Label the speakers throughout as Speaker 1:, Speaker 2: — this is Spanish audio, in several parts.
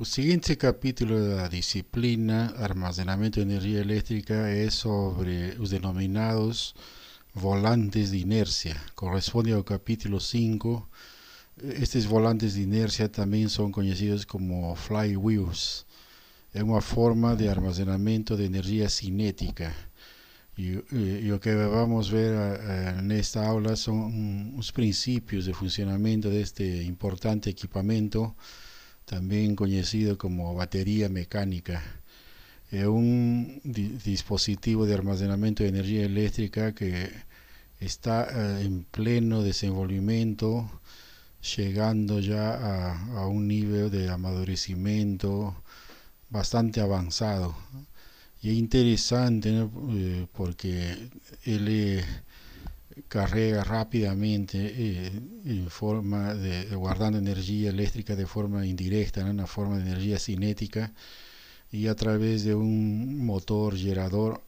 Speaker 1: O seguinte capítulo da disciplina armazenamento de energia elétrica é sobre os denominados volantes de inercia. Corresponde ao capítulo 5. Estes volantes de inercia também são conhecidos como flywheels. É uma forma de armazenamento de energia cinética. E eh, o que vamos ver eh, nesta aula são os princípios de funcionamento deste importante equipamento. también conocido como batería mecánica. Es un dispositivo de almacenamiento de energía eléctrica que está eh, en pleno desenvolvimiento, llegando ya a, un nivel de amadurecimiento bastante avanzado. Y es interesante eh, porque él carrega rápidamente eh, en forma de guardando energía eléctrica de forma indirecta, en la forma de energía cinética y a través de un motor generador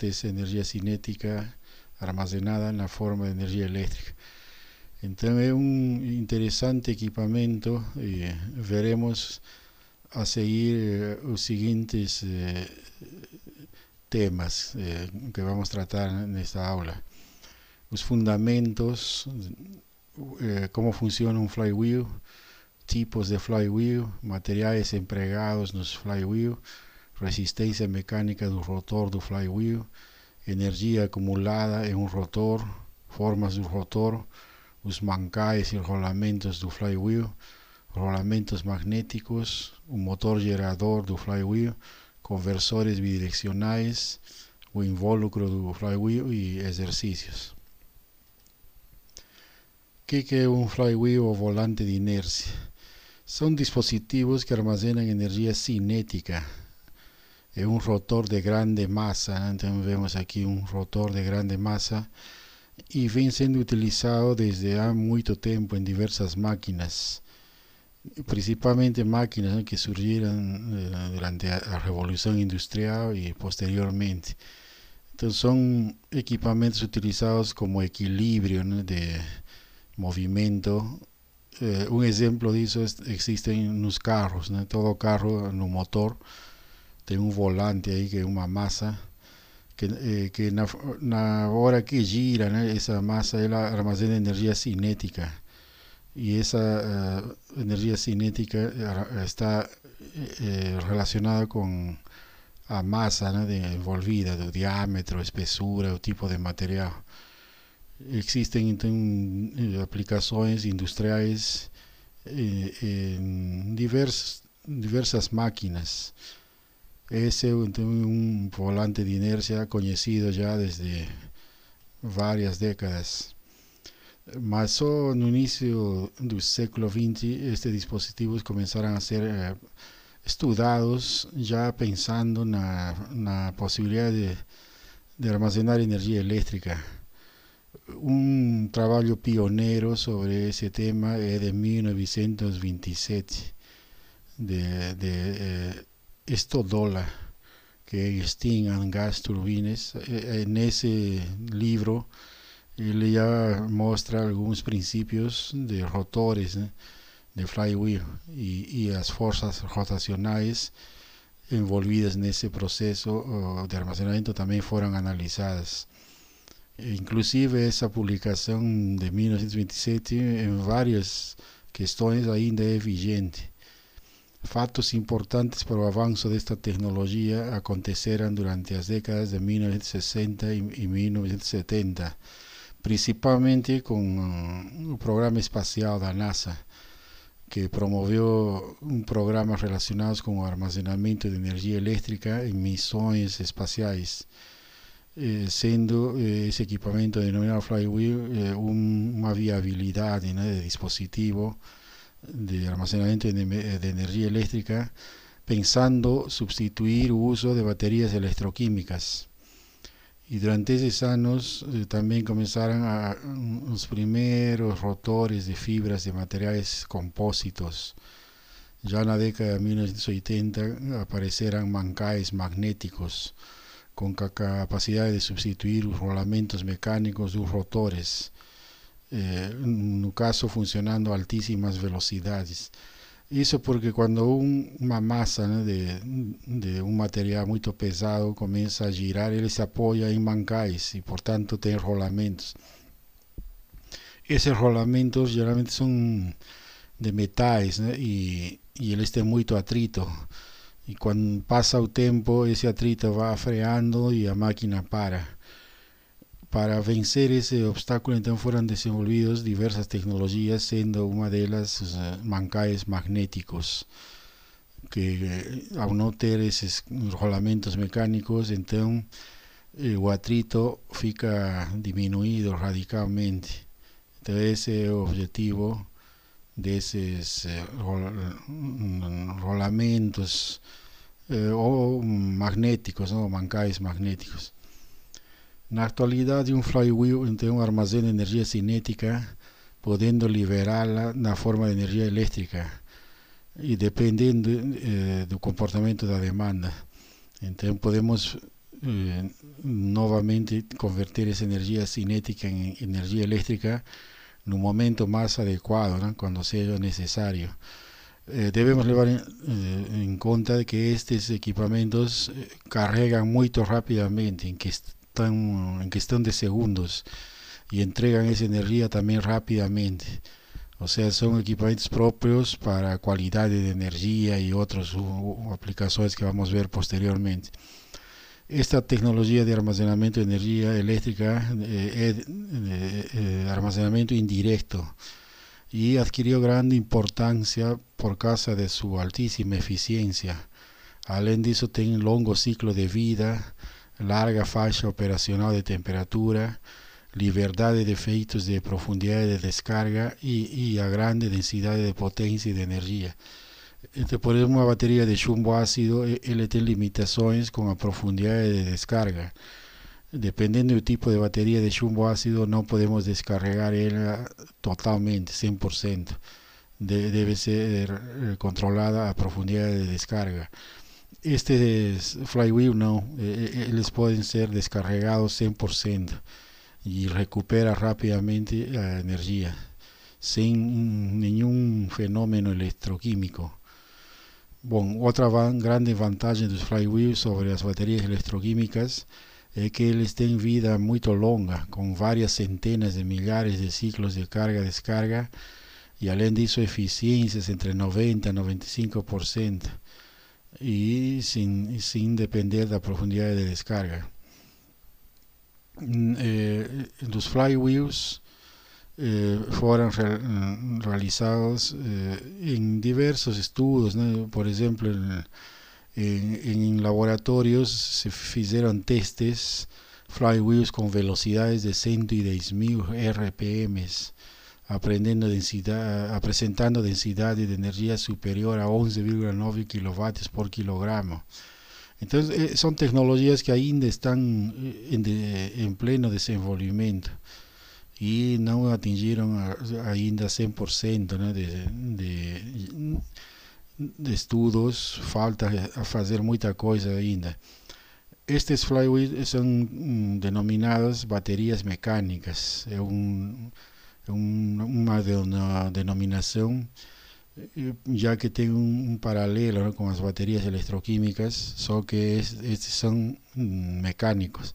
Speaker 1: esa energía cinética almacenada en la forma de energía eléctrica. Entonces es un interesante equipamiento, y veremos a seguir eh, los siguientes eh, temas que vamos a tratar en esta aula. os fundamentos, eh, funciona um flywheel, tipos de flywheel, materiais empregados nos flywheel, resistência mecânica do rotor do flywheel, energia acumulada em um rotor, formas do rotor, os mancais e rolamentos do flywheel, rolamentos magnéticos, o motor gerador do flywheel, conversores bidirecionais, o invólucro do flywheel e exercícios que é es é un flywheel o volante de inercia? Son dispositivos que almacenan energía cinética. Es é un rotor de grande masa. Entonces vemos aquí un rotor de grande masa y viene siendo utilizado desde hace mucho tiempo en diversas máquinas. principalmente máquinas né, que surgiram eh, durante a Revolução Industrial e posteriormente. Então, são equipamentos utilizados como equilíbrio né, de, movimiento. Eh, un ejemplo de eso existe existen en los carros, todo carro en un motor tiene un volante ahí que es una masa que, eh, que hora que gira esa masa es la almacena energía cinética y esa eh, energía cinética está relacionada con la masa de, envolvida, de diámetro, espesura, o tipo de material. Existem então eh, aplicações industriais eh, em diversas, diversas máquinas. Esse é então, um volante de inércia conhecido já desde várias décadas. Mas só no início do século XX estes dispositivos começaram a ser eh, estudados já pensando na, na possibilidade de, de armazenar energia elétrica. un trabajo pionero sobre ese tema es de 1927 de, de eh, que Steam Gas Turbines eh, en ese libro él ya muestra algunos principios de rotores de flywheel y, y, las fuerzas rotacionales envolvidas en ese proceso de almacenamiento también fueron analizadas Inclusive essa publicação de 1927 em várias questões ainda é vigente. Fatos importantes para o avanço desta tecnologia aconteceram durante as décadas de 1960 e 1970, principalmente com uh, o programa espacial da NASA, que promoveu programas relacionados com o armazenamento de energia elétrica em missões espaciais Siendo eh, ese equipamiento denominado Flywheel eh, una viabilidad de dispositivo de almacenamiento eh, de, energía eléctrica pensando sustituir uso de baterías electroquímicas. Y durante esos años también comenzaron a, los primeros rotores de fibras de materiales compósitos. Ya en la década de 1980 aparecerán mancaes magnéticos con capacidad de sustituir los rolamentos mecánicos de los rotores, eh, en un caso funcionando a altísimas velocidades. Eso porque cuando una masa de, un material muy pesado comienza a girar, él se apoya en mancais y por tanto tiene rolamentos. Esos rolamentos generalmente son de metales y, y él está muy atrito. Y cuando pasa el tiempo, ese atrito va freando y la máquina para. Para vencer ese obstáculo entonces fueron desenvolvidas diversas tecnologías, siendo una de las eh, mancais magnéticos, que eh, al no tener esos rolamentos mecánicos, entonces eh, el atrito fica disminuido radicalmente. Entonces ese é o objetivo esos mm, mm, rolamentos eh, ou magnéticos, ou mancais magnéticos. Na atualidade, um flywheel tem um armazém de energia cinética, podendo liberá-la na forma de energia elétrica e dependendo eh, do comportamento da demanda. Então, podemos eh, novamente converter essa energia cinética em energia elétrica no momento mais adequado, né? quando seja necessário. Eh, debemos llevar eh, en, cuenta de que estos equipamientos eh, cargan muy rápidamente, en que están en cuestión de segundos y entregan esa energía también rápidamente. O sea, son equipamientos propios para cualidades de energía y otras aplicaciones que vamos a ver posteriormente. Esta tecnología de almacenamiento de energía eléctrica es almacenamiento indirecto y adquirió gran importancia por causa de su altísima eficiencia. Além tiene un largo ciclo de vida, larga facha operacional de temperatura, libertad de efectos de profundidad de descarga y, y, a grande densidad de potencia y de energía. Entre por eso una batería de chumbo ácido él e, e, tiene limitaciones con la profundidad de descarga dependiendo del tipo de batería de chumbo ácido no podemos descargarla ah, totalmente 100% debe ser eh, controlada a profundidad de descarga este flywheel no ellos eh, eh, pueden ser descargados 100% y recupera rápidamente la energía sin ningún fenómeno electroquímico Bueno, otra gran ventaja de los flywheels sobre las baterías electroquímicas é que eles têm vida muito longa, com várias centenas de milhares de ciclos de carga descarga, e além disso eficiências entre 90% e 95%, e sem, sem depender da profundidade de descarga. Os hum, é, dos flywheels é, foram realizados é, em diversos estudos, né? por exemplo, en, laboratorios se hicieron testes flywheels con velocidades de 110.000 rpm aprendiendo densidad, presentando densidades de energía superior a 11,9 kW por kilogramo. Entonces, eh, son tecnologías que ainda están eh, en, en pleno desenvolvimiento y no atingieron ainda 100% de, estudos, falta a fazer muita coisa ainda. Estes flywheels são hum, denominadas baterias mecânicas, é, um, é uma, uma denominação eh, já que tem um, um paralelo né, com as baterias eletroquímicas, só que estes são hum, mecânicos.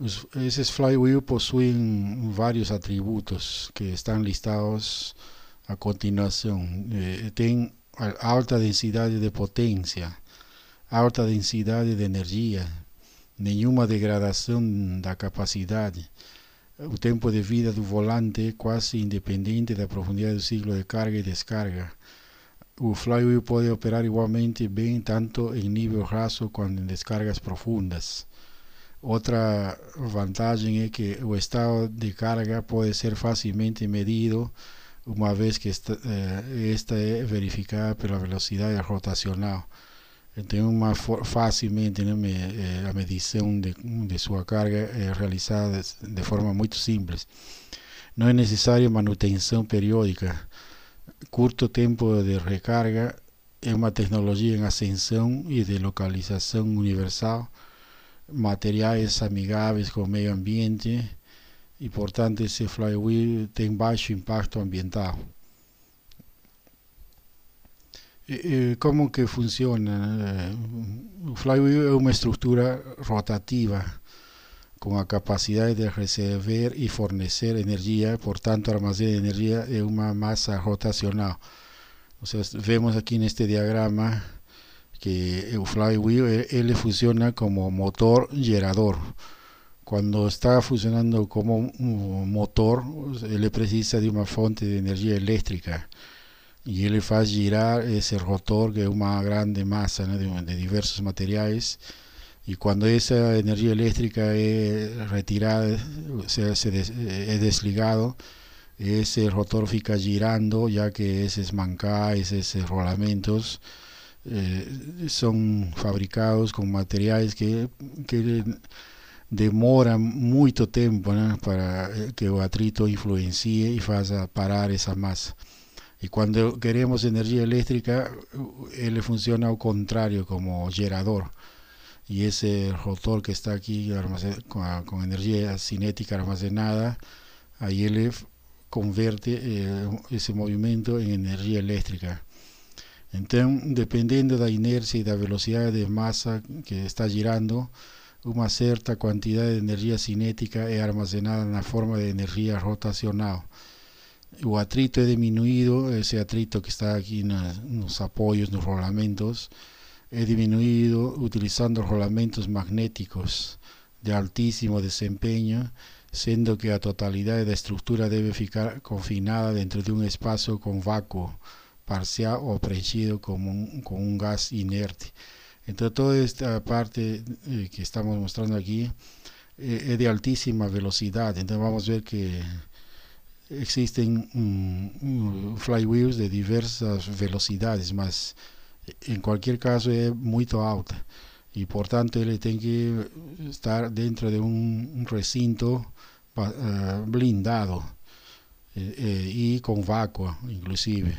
Speaker 1: Os, esses flywheels possuem vários atributos que estão listados a continuação. Eh, tem alta densidade de potência, alta densidade de energia, nenhuma degradação da capacidade. O tempo de vida do volante é quase independente da profundidade do ciclo de carga e descarga. O flywheel pode operar igualmente bem tanto em nível raso quanto em descargas profundas. Outra vantagem é que o estado de carga pode ser facilmente medido una vez que esta, eh, esta é verificada pela velocidade rotacional. Então, mais facilmente né, eh, a medição de, de sua carga é realizada de forma muito simples. Não é necessário manutenção periódica. Curto tempo de recarga é uma tecnologia em ascensão e de localização universal. Materiais amigáveis com o meio ambiente e portanto esse flywheel tem baixo impacto ambiental. E, e como que funciona? O flywheel é uma estrutura rotativa com a capacidade de receber e fornecer energia, portanto armazena energia de é uma massa rotacional. Ou seja, vemos aqui neste diagrama que o flywheel ele funciona como motor gerador. Cuando está funcionando como un mm, motor, él precisa de una fuente de energía eléctrica y le hace girar ese rotor, que es una grande masa de, diversos materiales y cuando esa energía eléctrica es retirada, o sea, se es desligado, ese rotor fica girando, ya que esos mancais, esos rolamentos eh, son fabricados con materiales que demora mucho tiempo para eh, que el atrito influencie y e haga parar esa masa y e cuando queremos energía eléctrica él funciona al contrario como gerador. y e ese rotor que está aquí con energía cinética almacenada ahí él convierte ese eh, movimiento en em energía eléctrica entonces dependiendo de la inercia y la velocidad de masa que está girando, una cierta cantidad de energía cinética es almacenada en la forma de energía rotacional. El atrito es disminuido, ese atrito que está en los apoyos, en los rolamentos, es disminuido utilizando rolamentos magnéticos de altísimo desempeño, siendo que la totalidad de la estructura debe ficar confinada dentro de un espacio con vacuo, parcial o preenchido con un gas inerte toda esta parte eh, que estamos mostrando aquí eh, es de altísima velocidad. Entonces vamos a ver que existen mm, flywheels de diversas velocidades, más eh, en cualquier caso es muy alta y por tanto él tiene que estar dentro de un recinto ah, blindado y con vacua inclusive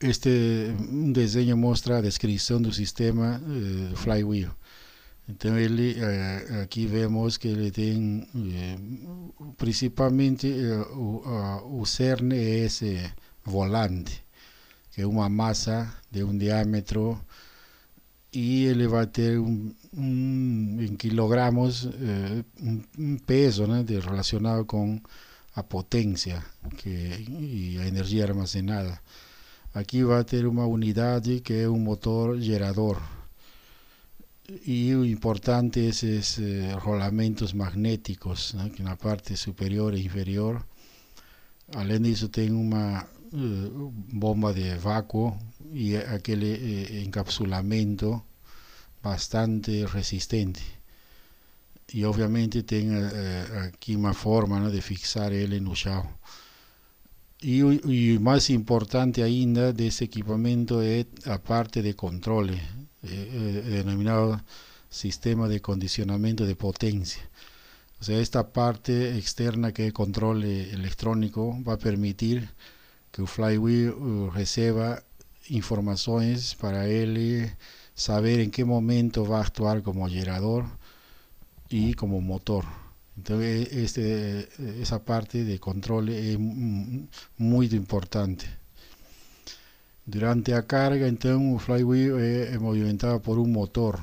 Speaker 1: este diseño muestra mostra descripción del sistema eh, flywheel. Eh, aquí vemos que le eh, principalmente o, cerne volante, que es una masa de un diámetro y ele va a tener en kilogramos peso relacionado con la potencia que, y la energía almacenada. Aqui vai ter uma unidade que é um motor gerador. E o importante é esses eh, rolamentos magnéticos, né, que na parte superior e inferior. Além disso, tem uma uh, eh, bomba de vácuo e aquele uh, encapsulamento bastante resistente. E obviamente tem uh, eh, aqui uma forma né, de fixar ele no chão. Y, más importante ainda de ese equipamiento es la parte de control, eh, eh, denominado sistema de condicionamiento de potencia. O sea, esta parte externa que es control eh, electrónico va a permitir que el flywheel reciba informaciones para él saber en qué momento va a actuar como generador y como motor. Entonces, e-, este, esa parte de control es muy importante. Durante la carga, entonces, un flywheel es movimentado por un motor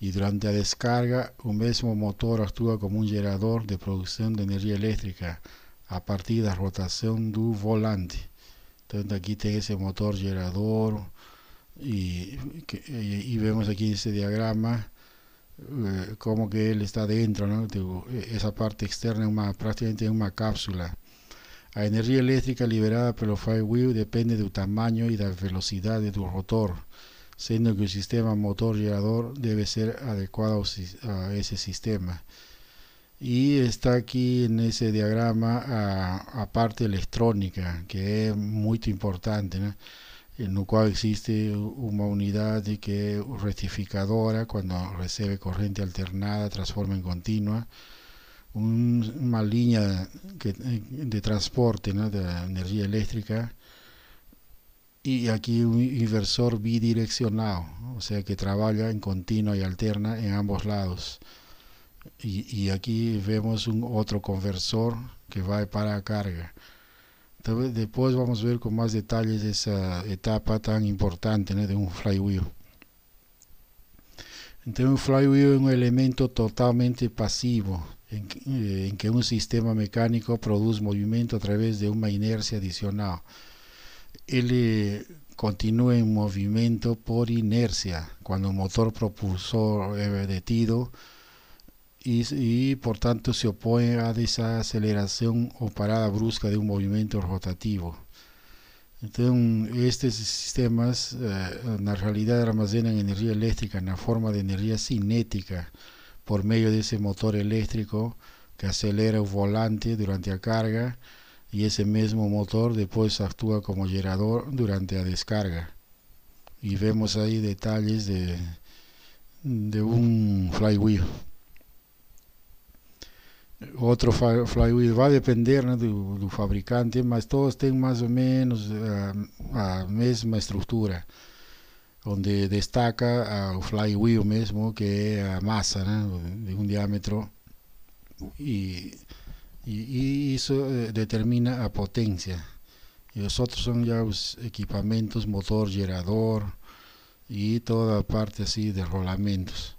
Speaker 1: y durante la descarga, un mismo motor actúa como un generador de producción de energía eléctrica a partir de la rotación del volante. Entonces, aquí tiene ese motor generador y, vemos aquí en este diagrama eh, como que él está dentro, ¿no? E, esa parte externa es prácticamente una cápsula. la energía eléctrica liberada por los flywheel depende del y de la velocidad de tu rotor, siendo que el sistema motor generador debe ser adecuado a ese sistema. Y está aquí en ese diagrama a, parte electrónica, que es muy importante en el cual existe una unidad que es rectificadora cuando recibe corriente alternada, transforma en continua, una línea de transporte de energía eléctrica y aquí un inversor bidireccional, o sea que trabaja en continua y alterna en ambos lados. Y, y aquí vemos un otro conversor que va para carga después vamos a ver con más detalles esa etapa tan importante de un flywheel. Entonces un flywheel es un elemento totalmente pasivo, eh, en, que un sistema mecánico produce movimiento a través de una inercia adicional. Él eh, continúa en movimiento por inercia. Cuando el motor propulsor es eh, detido, e, e, por tanto se opõe a desaceleração ou parada brusca de um movimento rotativo. Então, estes sistemas eh, na realidade armazenam energia elétrica na forma de energia cinética por meio desse motor elétrico que acelera o volante durante a carga e esse mesmo motor depois actúa como gerador durante a descarga. E vemos aí detalhes de, de um flywheel outro flywheel vai depender né, do, do, fabricante, mas todos têm mais ou menos a, ah, a mesma estrutura, onde destaca a, ah, o flywheel mesmo, que é a massa né, de um diâmetro, e, e, e isso eh, determina a potência. E os outros são já os equipamentos, motor, gerador e toda a parte assim de rolamentos.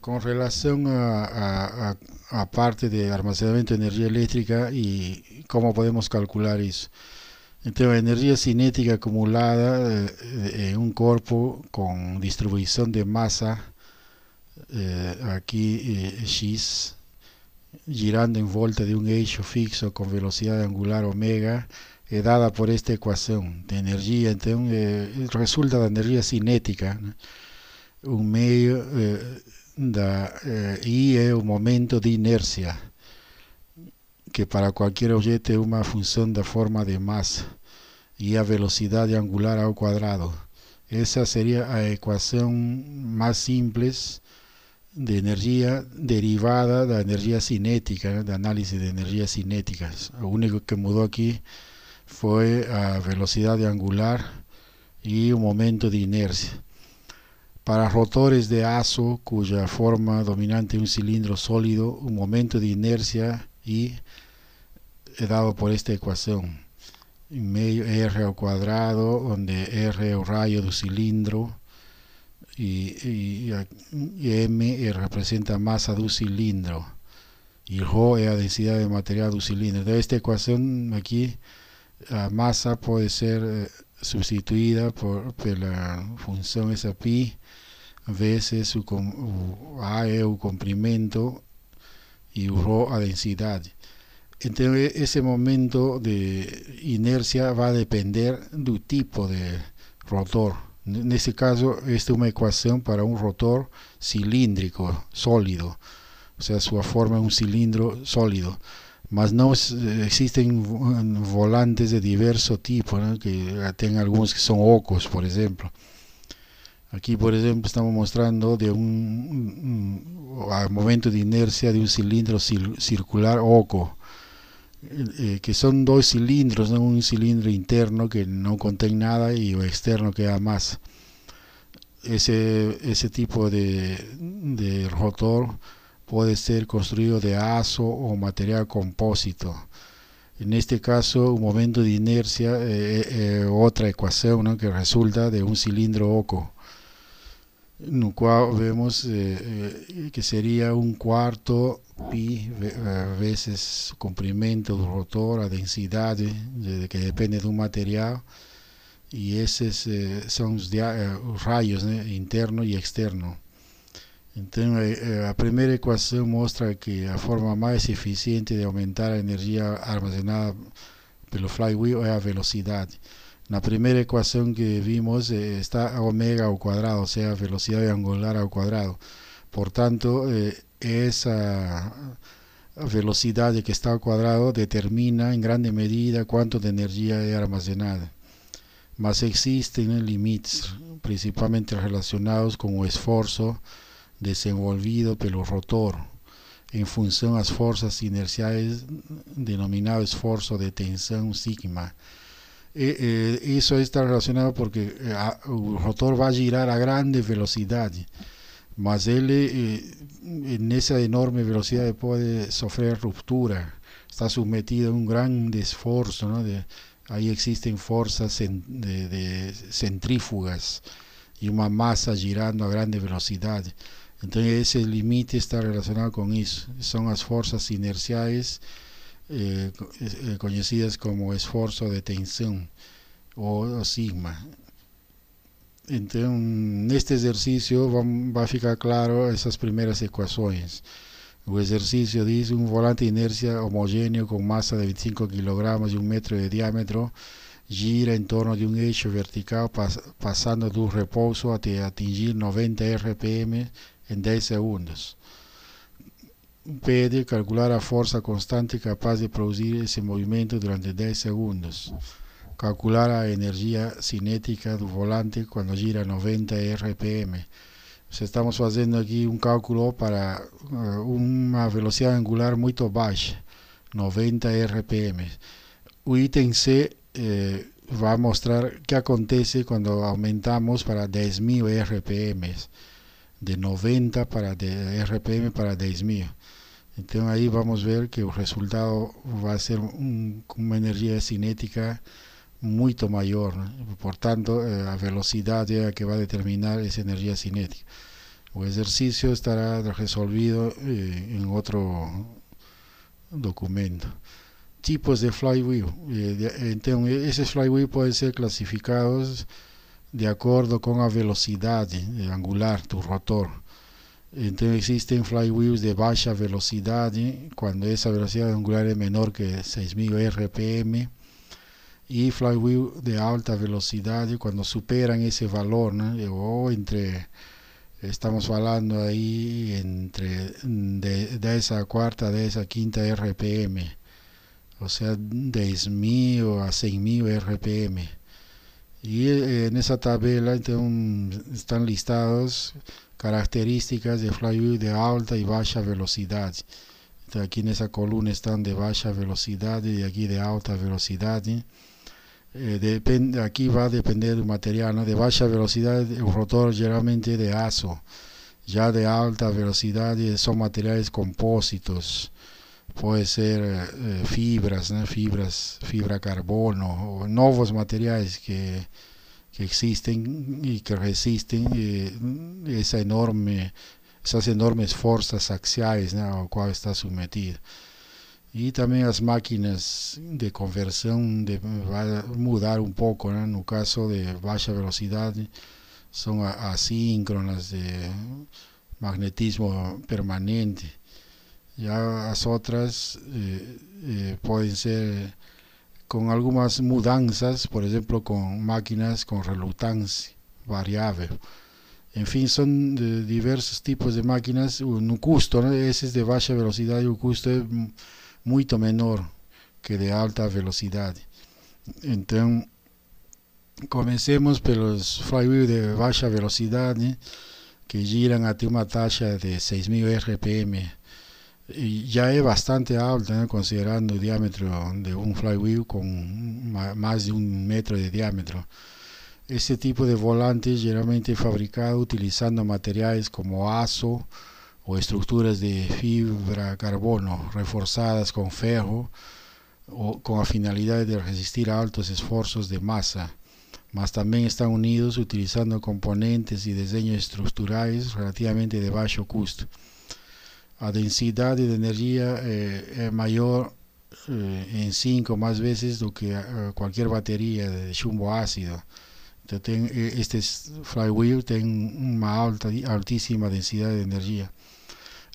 Speaker 1: con relación a, a, a, parte de armazenamento de energía eléctrica y cómo podemos calcular eso. Então, a energia cinética acumulada eh, em um corpo com distribuição de massa, eh, aqui eh, x, girando em volta de um eixo fixo com velocidade angular omega é dada por esta equação de energia. Então, eh, resulta da energia cinética, um meio eh, Eh, y es el momento de inercia que para cualquier objeto es una función de forma de masa y a velocidad angular al cuadrado esa sería la ecuación más simples de energía derivada la energía cinética, de análisis de energías cinéticas. lo único que mudó aquí fue a velocidad angular y el momento de inercia para rotores de azo cuya forma dominante es un cilindro sólido, un momento de inercia y es dado por esta ecuación. En medio R al cuadrado, donde R es el rayo del cilindro y, M eh, representa masa del cilindro y Rho es la densidad de material del cilindro. De esta ecuación aquí, la masa puede ser eh, substituída por, pela função essa π vezes o, o A é o comprimento e o ρ a densidade. Então esse momento de inércia vai depender do tipo de rotor. Nesse caso, esta é uma equação para um rotor cilíndrico, sólido. Ou seja, sua forma é um cilindro sólido. mas no existen volantes de diverso tipo, que tienen algunos que son ocos, por ejemplo. Aquí, por ejemplo, estamos mostrando de un, momento de inercia de un cilindro circular oco, eh, eh, que son dos cilindros, un cilindro interno que no contiene nada y el externo que da más. Ese, tipo de, de rotor puede ser construido de aso o material compósito. En este caso, un momento de inercia, es eh, eh, eh, otra ecuación que resulta de un cilindro oco, en el cual vemos que sería un cuarto pi veces comprimento del rotor, la densidad que depende de un material, y esos son los rayos interno y externo. Entonces, eh, eh, la primera ecuación muestra que la forma más eficiente de aumentar la energía armazenada pelo flywheel es a velocidad. La primera ecuación que vimos eh, está omega al cuadrado, o sea, velocidad angular al cuadrado. Por tanto, esa velocidad que está al cuadrado determina en grande medida cuánto de energía es armazenada. Mas existen limites, principalmente relacionados con el esfuerzo desenvolvido pelo rotor en función a las fuerzas inerciales denominado esfuerzo de tensión sigma. Eh, eh, eso está relacionado porque eh, el rotor va a girar a grande velocidad, mas él en esa enorme velocidad puede sufrir ruptura, está sometido a un gran esfuerzo, ahí existen fuerzas de, centrífugas y una masa girando a grande velocidad. Então esse limite está relacionado com isso. São as forças inerciais eh, eh conhecidas como esforço de tensão ou sigma. Então, neste exercício vão, vai ficar claro essas primeiras equações. O exercício diz um volante de inércia homogêneo com massa de 25 kg e um metro de diâmetro gira em torno de um eixo vertical passando do repouso até atingir 90 RPM em 10 segundos. Pede calcular a força constante capaz de produzir esse movimento durante 10 segundos. Calcular a energia cinética do volante quando gira 90 RPM. estamos fazendo aqui um cálculo para eh, uma velocidade angular muito baixa, 90 RPM. O item C eh, vai mostrar o que acontece quando aumentamos para 10.000 RPM. de 90 para de RPM para 10.000. Entonces ahí vamos a ver que el resultado va a ser una energía cinética mucho mayor. Por tanto, eh, la velocidad que va a determinar esa energía cinética. El ejercicio estará resolvido eh, en otro documento. Tipos de flywheel. Eh, entonces, esos flywheel pueden ser clasificados de acuerdo con la velocidad eh, angular tu rotor. entonces existen flywheels de baja velocidad eh, cuando esa velocidad angular es menor que 6000 RPM, y flywheels de alta velocidad eh, cuando superan ese valor, entre, estamos hablando ahí entre mm, de esa cuarta de esa quinta RPM, o sea de 10.000 a 100.000 RPM. Y eh, en esa tabla están listados características de flywheel de alta y baja velocidad. aquí en esa columna están de baja velocidad y aquí de alta velocidad. Eh, aquí va a depender del material. De baja velocidad, el rotor generalmente de ASO. Ya de alta velocidad eh, son materiales compósitos. pode ser eh, fibras, né? fibras, fibra carbono, novos materiais que, que existem e que resistem e eh, essa enorme, essas enormes forças axiais né? ao qual está submetido. E também as máquinas de conversão de, vai mudar um pouco, né? no caso de baixa velocidade, são assíncronas de magnetismo permanente Ya as otras eh, eh, pueden ser con algunas mudanzas, por ejemplo, con máquinas con reluctancia variable. En fin, son de diversos tipos de máquinas. Un custo, ¿no? ese es de baja velocidad y un custo es mucho menor que de alta velocidad. Entonces, comecemos pelos flywheel de baja velocidad, ¿eh? que giran até uma taxa de 6.000 RPM ya es bastante alto, ¿eh? considerando el diámetro de un flywheel con más de un metro de diámetro. Este tipo de volante es generalmente fabricado utilizando materiales como ASO o estructuras de fibra carbono reforzadas con ferro o con la finalidad de resistir a altos esfuerzos de masa, mas también están unidos utilizando componentes y diseños estructurales relativamente de bajo costo. a densidade de energia é, eh, é maior em eh, cinco ou mais vezes do que qualquer bateria de chumbo ácido. Então tem flywheel tem uma alta, altíssima densidade de energia.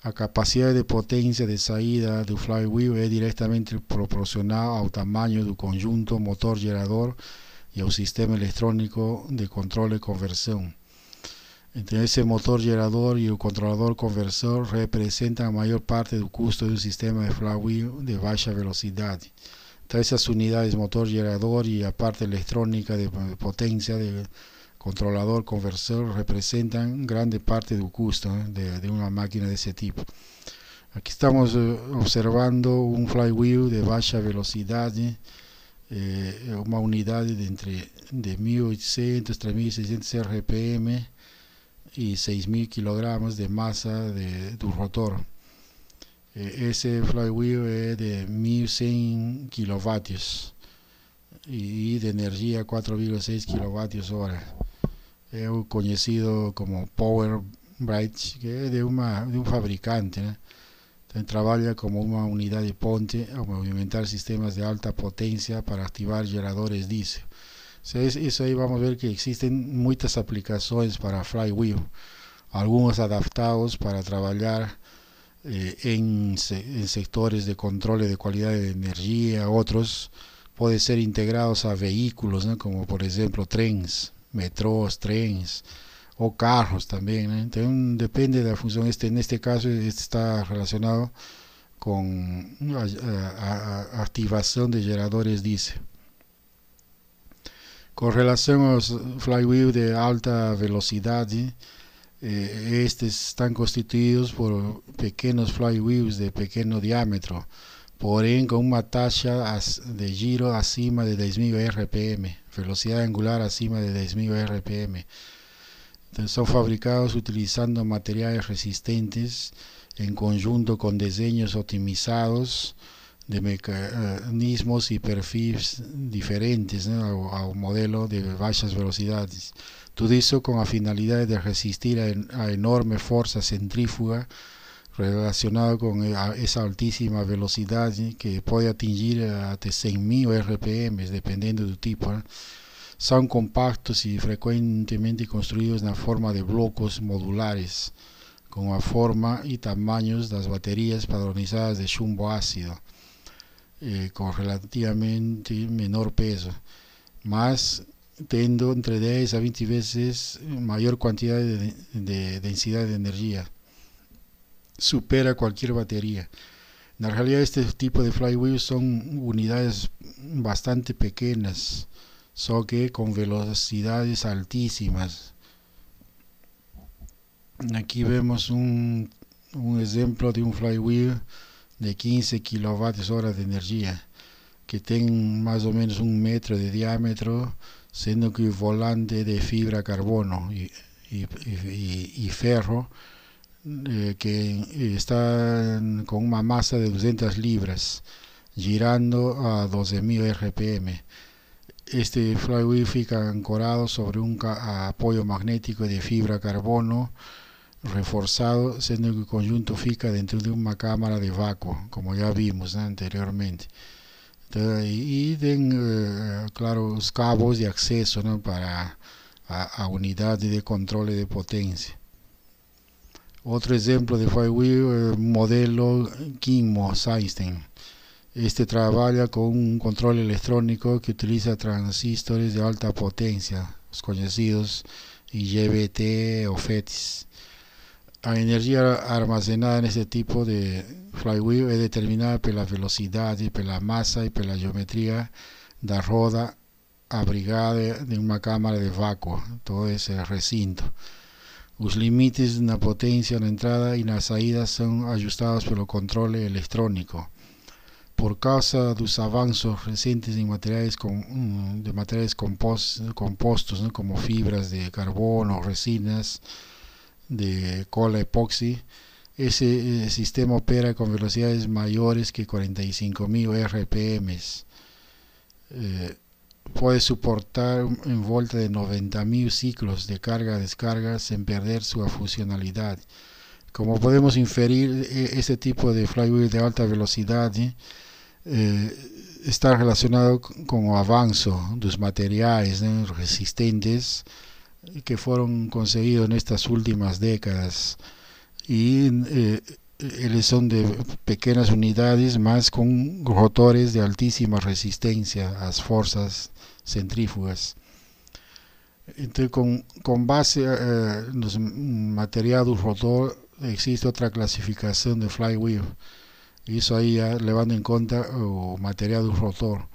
Speaker 1: A capacidade de potência de saída do flywheel é diretamente proporcional ao tamanho do conjunto motor-gerador e ao sistema eletrônico de controle e conversão. entre ese motor gerador y el controlador conversor representan la mayor parte del costo de un sistema de flywheel de baja velocidad entonces esas unidades motor gerador y la parte electrónica de potencia del controlador conversor representan grande parte del costo ¿eh? de, una máquina de ese tipo. Aquí estamos eh, observando un flywheel de baja velocidad, ¿eh? una unidad de entre de 1800 3600 RPM y 6.000 kilogramos de masa de, tu rotor. Eh, ese flywheel es de 1.100 kilovatios y, de energía 4,6 kilovatios hora. Es conocido como Power Bright, que es de, una, de un fabricante. ¿no? trabaja como una unidad de ponte a movimentar sistemas de alta potencia para activar generadores diésel. isso aí vamos ver que existem muitas aplicações para Flywheel, alguns adaptados para trabalhar eh, en, en, sectores de controle de qualidade de energia, outros podem ser integrados a veículos, como por exemplo trens, metrôs, trens ou carros também. ¿no? depende da função función. Este, en este caso está relacionado com a, a, a de geradores, disse. Con relación a los flywheels de alta velocidad, eh, estos están constituidos por pequeños flywheels de pequeño diámetro, porém con una tasa de giro acima de 10.000 RPM, velocidad angular acima de 10.000 RPM. Entonces, son fabricados utilizando materiales resistentes en conjunto con diseños optimizados de mecanismos y perfis diferentes ¿no? modelo de bajas velocidades. Todo eso con la finalidad de resistir a, a enorme fuerza centrífuga relacionada con esa altísima velocidad que puede atingir hasta 100.000 RPM, dependiendo del tipo. ¿no? Son compactos y frecuentemente construidos en la forma de blocos modulares, con la forma y tamaños de las baterías padronizadas de chumbo ácido Eh, con relativamente menor peso, más teniendo entre 10 a 20 veces mayor cantidad de, densidad de energía. Supera cualquier batería. En realidad este tipo de flywheels son unidades bastante pequeñas, solo que con velocidades altísimas. Aquí vemos un ejemplo de un flywheel de 15 kilovatios de energía, que tiene más o menos un metro de diámetro, siendo que el volante de fibra carbono y, ferro, eh, que eh, está con una masa de 200 libras, girando a 12.000 RPM. Este flywheel fica ancorado sobre un apoyo magnético de fibra carbono reforzado, siendo que el conjunto fica dentro de una cámara de vacuo, como ya vimos anteriormente. y, den, eh, claro, los cabos de acceso para a, unidades de control de potencia. Otro ejemplo de es eh, modelo Kinmo Seinstein. Este trabaja con un control electrónico que utiliza transistores de alta potencia, los conocidos IGBT o FETIS. La energía almacenada en este tipo de flywheel es determinada por la velocidad, y por la masa y por la geometría de la roda abrigada de una cámara de vacuo, todo ese recinto. Los límites de la potencia en la entrada y la salida son ajustados por el control electrónico. Por causa de los avances recientes en materiales con, mm, de materiales compostos, como fibras de carbono, resinas, de cola epoxi. Ese eh, sistema opera con velocidades mayores que 45.000 RPM. Eh, puede soportar en volta de 90.000 ciclos de carga-descarga sin perder su funcionalidad. Como podemos inferir, e, este tipo de flywheel de alta velocidad eh, está relacionado con el avance de los materiales resistentes que fueron conseguidos en estas últimas décadas y eh, son de pequeñas unidades más con rotores de altísima resistencia a las fuerzas centrífugas. Entonces, con, con base eh, en los materiales del rotor existe otra clasificación de flywheel. Eso ahí ya levando en cuenta el material del rotor.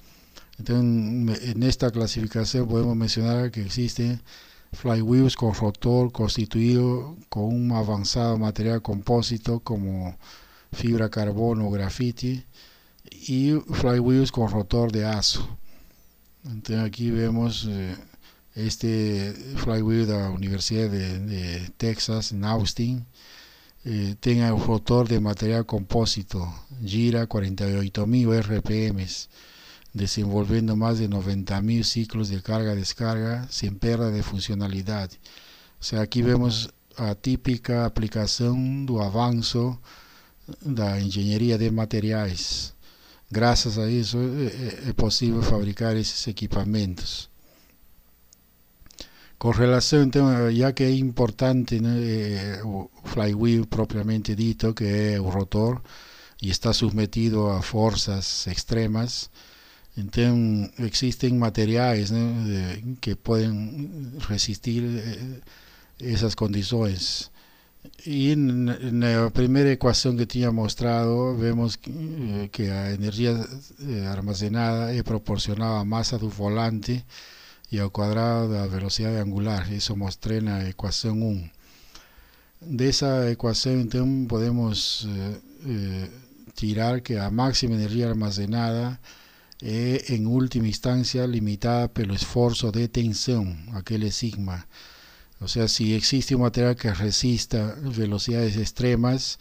Speaker 1: Entonces, en esta clasificación podemos mencionar que existen flywheels con rotor constituido con un avanzado material compósito como fibra carbono o graffiti y flywheels con rotor de ASO. aquí vemos eh, este flywheel de la Universidad de, Texas en Austin. Eh, tenga un rotor de material compósito, gira 48.000 RPM. desenvolvendo mais de 90 mil ciclos de carga-descarga sem perda de funcionalidade. Ou seja, aqui vemos a típica aplicação do avanço da engenharia de materiais. Graças a isso é, é, é possível fabricar esses equipamentos. Com relação, então, já que é importante né, é, o flywheel propriamente dito, que é o rotor, e está submetido a forças extremas, Entonces existen materiales que pueden resistir eh, esas condiciones. Y en, la primera ecuación que te mostrado, vemos que, eh, la energía eh, almacenada es proporcionada a masa del volante y al cuadrado de la velocidad angular. Eso mostré en la ecuación 1. De esa ecuación entonces podemos tirar que la máxima energía almacenada en en última instancia, limitada pelo esfuerzo de tensión, aquel sigma. O sea, si existe un material que resista velocidades extremas,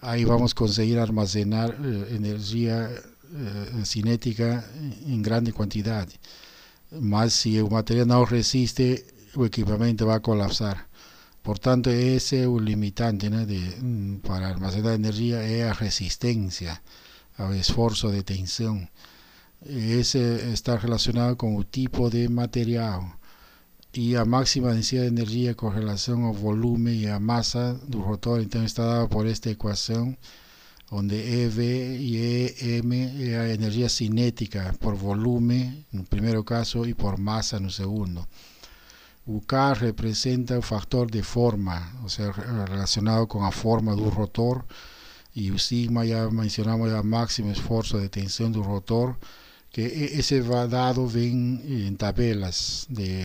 Speaker 1: ahí vamos a conseguir almacenar eh, energía eh, cinética en grande cantidad. Más si el material no resiste, el equipamiento va a colapsar. Por tanto, ese es un limitante mm, para almacenar energía, es la resistencia al esfuerzo de tensión. ese está relacionado con el tipo de material y a máxima densidad de energía con relación al volumen y a masa del rotor. Entonces está dado por esta ecuación donde EV y EM es a energía cinética por volumen en el primer caso y por masa en el segundo. k representa el factor de forma, o sea, relacionado con la forma del rotor y el sigma ya mencionamos el máximo esfuerzo de tensión del rotor que ese dado vem em tabelas, de,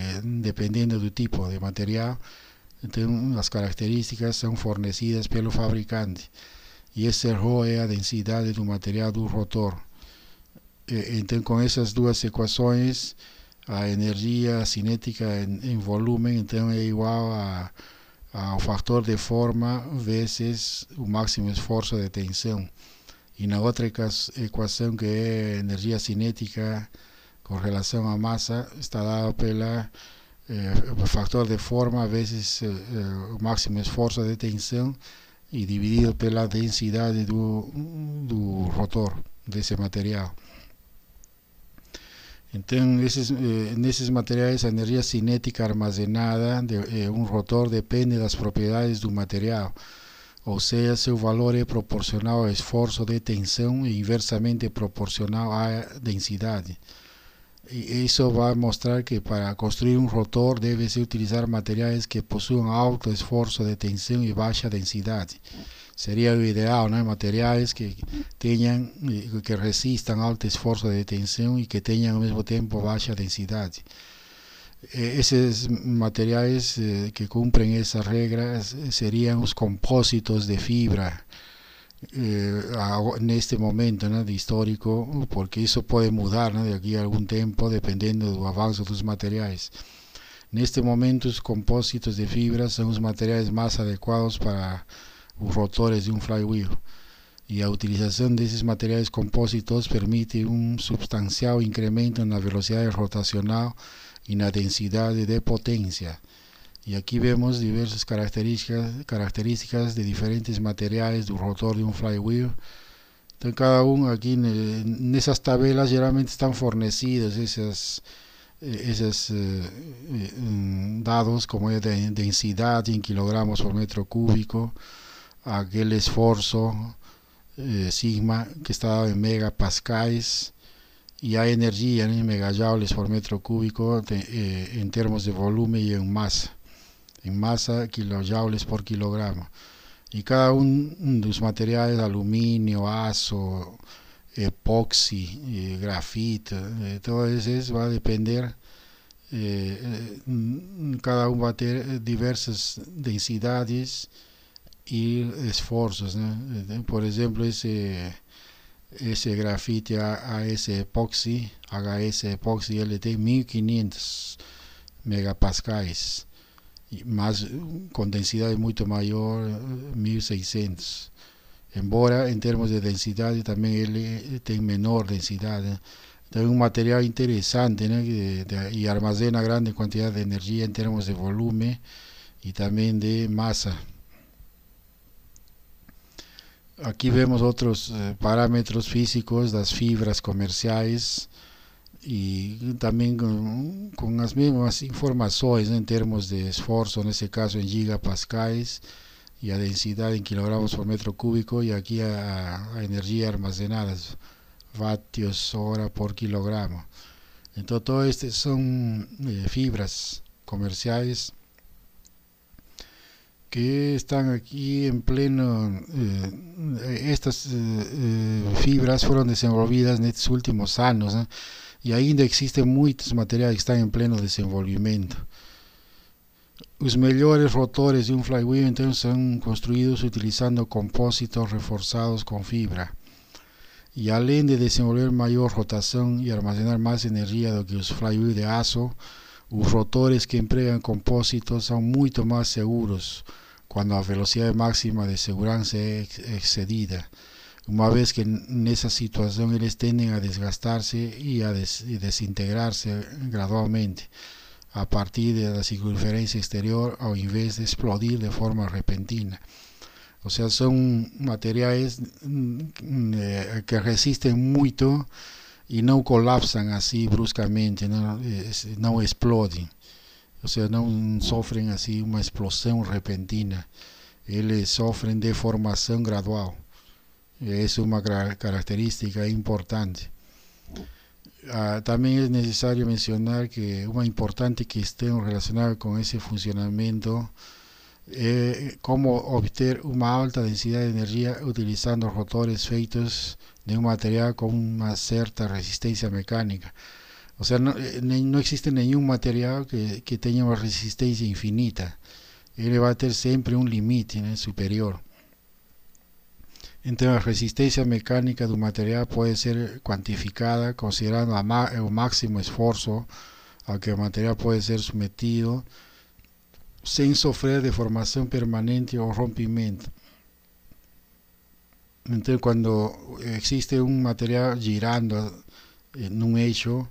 Speaker 1: do tipo de material, então as características são fornecidas pelo fabricante. e esse rho é a densidade do material do rotor. então com essas duas equações a energia cinética em volume volumen entonces, igual ao fator de forma vezes o máximo esforço de tensão e na outra equação que é energia cinética com relação à massa está dado pela eh, fator de forma vezes eh, o eh, máximo esforço de tensão e dividido pela densidade do, do rotor desse material. Então, esses, eh, nesses materiais, a energia cinética armazenada de eh, um rotor depende das propriedades do material ou seja, seu valor é proporcional ao esforço de tensão e inversamente proporcional à densidade. E isso vai mostrar que para construir um rotor deve-se utilizar materiais que possuam alto esforço de tensão e baixa densidade. Seria o ideal, né? materiais que tenham, que resistam alto esforço de tensão e que tenham ao mesmo tempo baixa densidade esses eh, materiais eh, que cumprem essas regras eh, seriam os compósitos de fibra Neste momento ¿no? de histórico, porque isso pode mudar ¿no? de a algum tempo, dependendo do avanço dos materiais. Neste momento, os compósitos de fibra são os materiais mais adequados para os rotores de um flywheel. E a utilização desses materiais compósitos permite um substancial incremento na velocidade rotacional y la densidad de potencia. Y aquí vemos diversas características, características de diferentes materiales de un rotor de un flywheel. Entonces cada uno aquí en, esas tabelas generalmente están fornecidas esas eh, esos datos eh, eh, mm, dados como es de densidad en kilogramos por metro cúbico, aquel esfuerzo sigma que está dado en megapascales, y hay energía en megajoules por metro cúbico eh, en términos de volumen y en masa, en masa kilojoules por kilogramo. Y cada uno de los materiales, aluminio, aso, epoxi, eh, grafita, grafito, eh, todo eso va a depender, cada uno va a tener diversas densidades y esfuerzos. Por ejemplo, ese esse grafite AS epoxy HS epoxy tem 1500 megapascais mas com densidade muito maior, 1600 embora em termos de densidade também ele tem menor densidade então é um material interessante né de, de, e armazena grande quantidade de energia em termos de volume e também de massa aqui vemos outros eh, físicos, das fibras comerciais e também com as mesmas informações né, em termos de esforço nesse caso em gigapascais e a densidade em quilogramas por metro cúbico e aqui a, a armazenada almacenada, vatios hora por quilogramo então todo esto são eh, fibras comerciais que están aquí en pleno, eh, estas eh, eh, fibras fueron desarrolladas en estos últimos años y aún existen muchos materiales que están en pleno desarrollo. Los mejores rotores de un flywheel entonces son construidos utilizando compósitos reforzados con fibra. Y, além de desarrollar mayor rotación y almacenar más energía que los flywheels de aso los rotores que emplean compósitos son mucho más seguros cuando la velocidad máxima de seguridad es excedida, una vez que en esa situación ellos tienden a desgastarse y a desintegrarse gradualmente a partir de la circunferencia exterior o en vez de explodir de forma repentina. O sea, son materiales mm, mm, eh, que resisten mucho e não colapsam assim bruscamente, não, eh, não explodem, ou seja, não sofrem assim uma explosão repentina, eles sofrem deformação gradual. Essa é uma característica importante. Ah, também é necessário mencionar que uma importante questão relacionada com esse funcionamento é como obter uma alta densidade de energia utilizando rotores feitos de un material con una cierta resistencia mecánica. O sea, eh, no, existe ningún material que, que tenga una resistencia infinita. Él va a tener siempre un límite superior. Entonces, la resistencia mecánica de un material puede ser cuantificada considerando el máximo esfuerzo al que el material puede ser sometido sin sufrir deformación permanente o rompimiento. Entonces, cuando existe un material girando num eh, eixo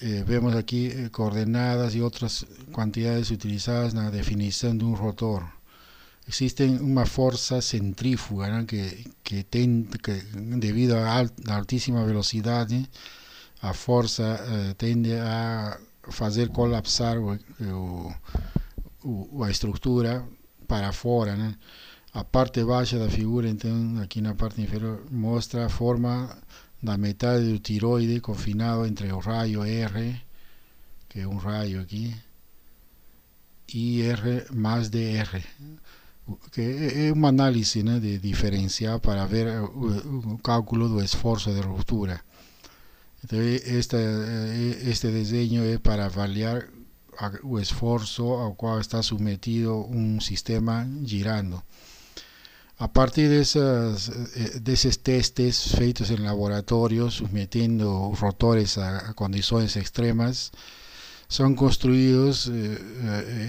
Speaker 1: eh, vemos aquí eh, coordenadas e outras quantidades utilizadas na definição definición de um rotor. Existe uma força centrífuga que, que, ten, que, debido a alt, altísima ¿eh? a fuerza tende a fazer colapsar o, o, o a estructura para fora a parte de la figura, aquí en la parte inferior, mostra a forma la metade do tiroide confinado entre o rayo R, que es un rayo aquí y R mais DR, que es un análise de diferencial para ver el eh, cálculo del esfuerzo de ruptura. Eh, este diseño es para avaliar el esfuerzo al cual está sometido un sistema girando. A partir de, esas, eh, de esos testes feitos en laboratorios, sometiendo rotores a, condiciones extremas, son construidos eh,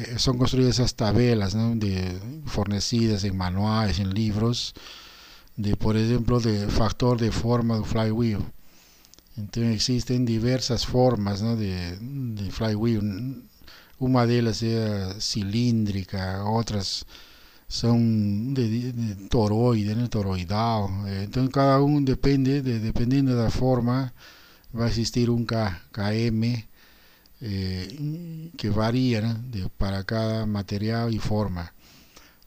Speaker 1: eh, son construidas esas tabelas de, fornecidas en manuales en libros de por ejemplo de factor de forma de flywheel entonces existen diversas formas de, de, flywheel una de ellas es cilíndrica otras son de, toroides, toroidal, eh, Entonces cada uno depende, dependiendo de la forma, va a existir un K, KM eh, que varía para cada material y forma.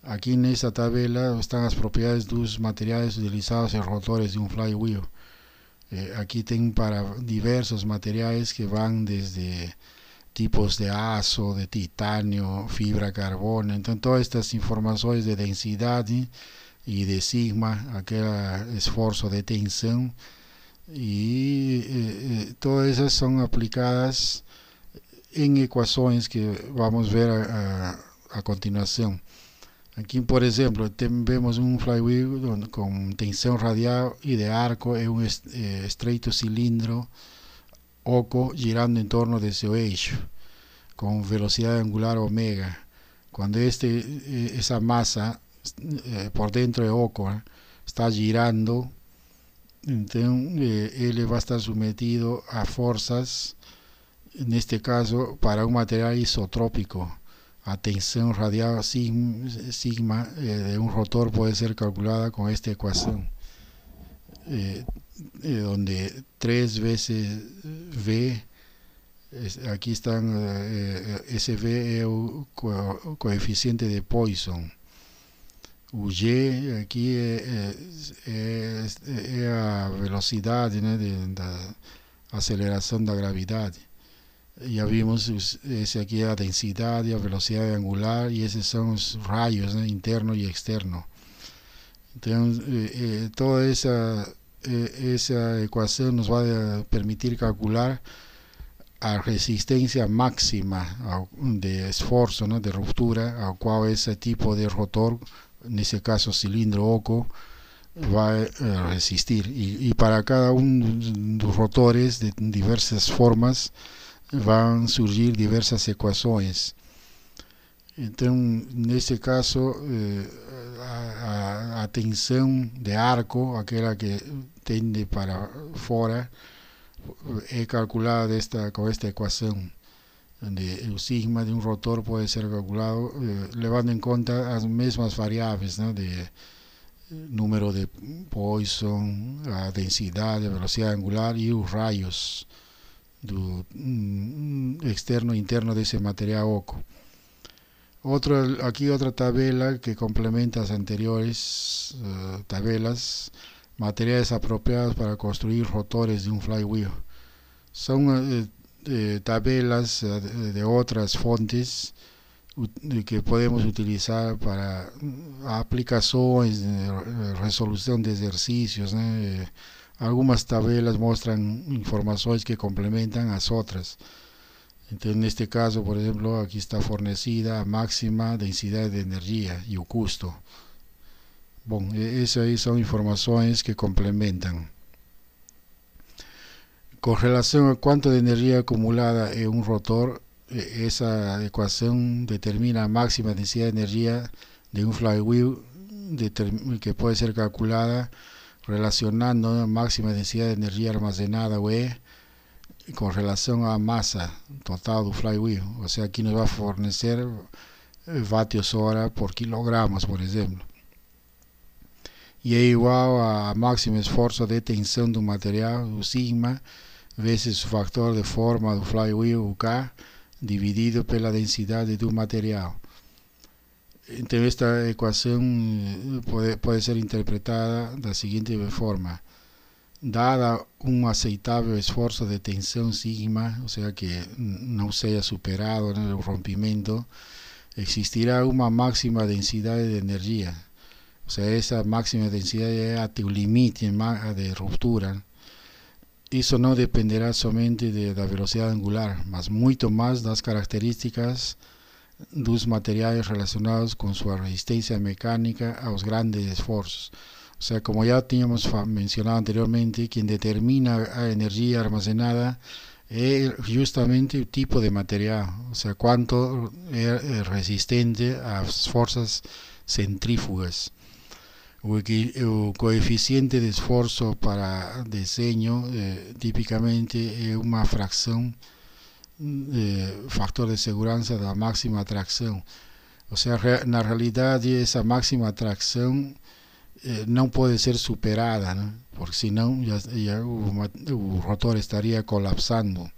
Speaker 1: Aquí en esta tabla están las propiedades de los materiales utilizados en rotores de un flywheel. Eh, aquí tengo para diversos materiales que van desde tipos de azo, de titanio, fibra carbono, entonces todas estas informaciones de densidad y de sigma, aquel esfuerzo de tensión, y eh, eh, todas esas son aplicadas en ecuaciones que vamos a ver a, continuación. Aquí, por ejemplo, vemos un flywheel con tensión radial y de arco es un eh, estreito estrecho cilindro Oco girando en torno de su eje con velocidad angular omega. Cuando este, eh, esa masa eh, por dentro de Oco ¿eh? está girando, entonces él va a estar sometido a fuerzas, en este caso para un material isotrópico. La tensión radial sigma, de un rotor puede ser calculada con esta ecuación. Eh, donde tres veces V, es, aquí están eh, eh es el coeficiente de Poisson. UY aquí eh, es, la velocidad de de, aceleración de la gravedad. Ya vimos Ese aquí es la densidad y la velocidad angular Y esos son los rayos interno y externo. entonces toda esa... E, esa ecuación nos va a permitir calcular la resistencia máxima de esfuerzo, de ruptura, a cual ese tipo de rotor, en este caso cilindro OCO, va a eh, resistir. Y, para cada uno de los rotores de diversas formas van a surgir diversas ecuaciones. Entonces, en este caso, eh, a, a, tensão de arco, aquela que tende para fora, é calculada desta, com esta equação, onde o sigma de um rotor pode ser calculado eh, levando em conta as mesmas variáveis, né, de eh, número de Poisson, a densidade, a velocidade angular e os raios do mm, externo e interno desse material oco. aquí otra tabla que complementa las anteriores eh, tablas. Materiales apropiados para construir rotores de un flywheel. Son tablas eh, eh, tabelas de otras fuentes que podemos utilizar para mm, aplicaciones, resolución de ejercicios. Algunas tabelas muestran informaciones que complementan a las otras. Entonces, en este caso, por ejemplo, aquí está fornecida máxima densidad de energía y custo. Bueno, esas son informaciones que complementan. Con relación a cuánto de energía acumulada en un rotor, e, esa ecuación determina máxima densidad de energía de un flywheel que puede ser calculada relacionando la máxima densidad de energía almacenada o E com relação à massa total do flywheel, ou seja, aqui nos vai fornecer watts eh, hora por quilogramas, por exemplo. E é igual a máximo esforço de tensão do material, o sigma, vezes o fator de forma do flywheel, o K, dividido pela densidade do material. Então, esta equação eh, pode, pode ser interpretada da seguinte forma. dada un aceitable esfuerzo de tensión sigma, o sea que no sea superado en el rompimiento, existirá una máxima densidad de energía. O sea, esa máxima densidad es a límite de ruptura. Eso no dependerá solamente de la velocidad angular, mas mucho más las características de los materiales relacionados con su resistencia mecánica a los grandes esfuerzos. O sea, como ya teníamos mencionado anteriormente, quien determina la ah, energía almacenada es eh, justamente el tipo de material, o sea, cuánto es er, eh, resistente a las fuerzas centrífugas. El coeficiente de esfuerzo para diseño eh, típicamente es una fracción factor de seguridad de la máxima atracción. O sea, en la realidad esa máxima atracción Eh, não pode ser superada, né? porque senão já, já o, o, rotor estaria colapsando.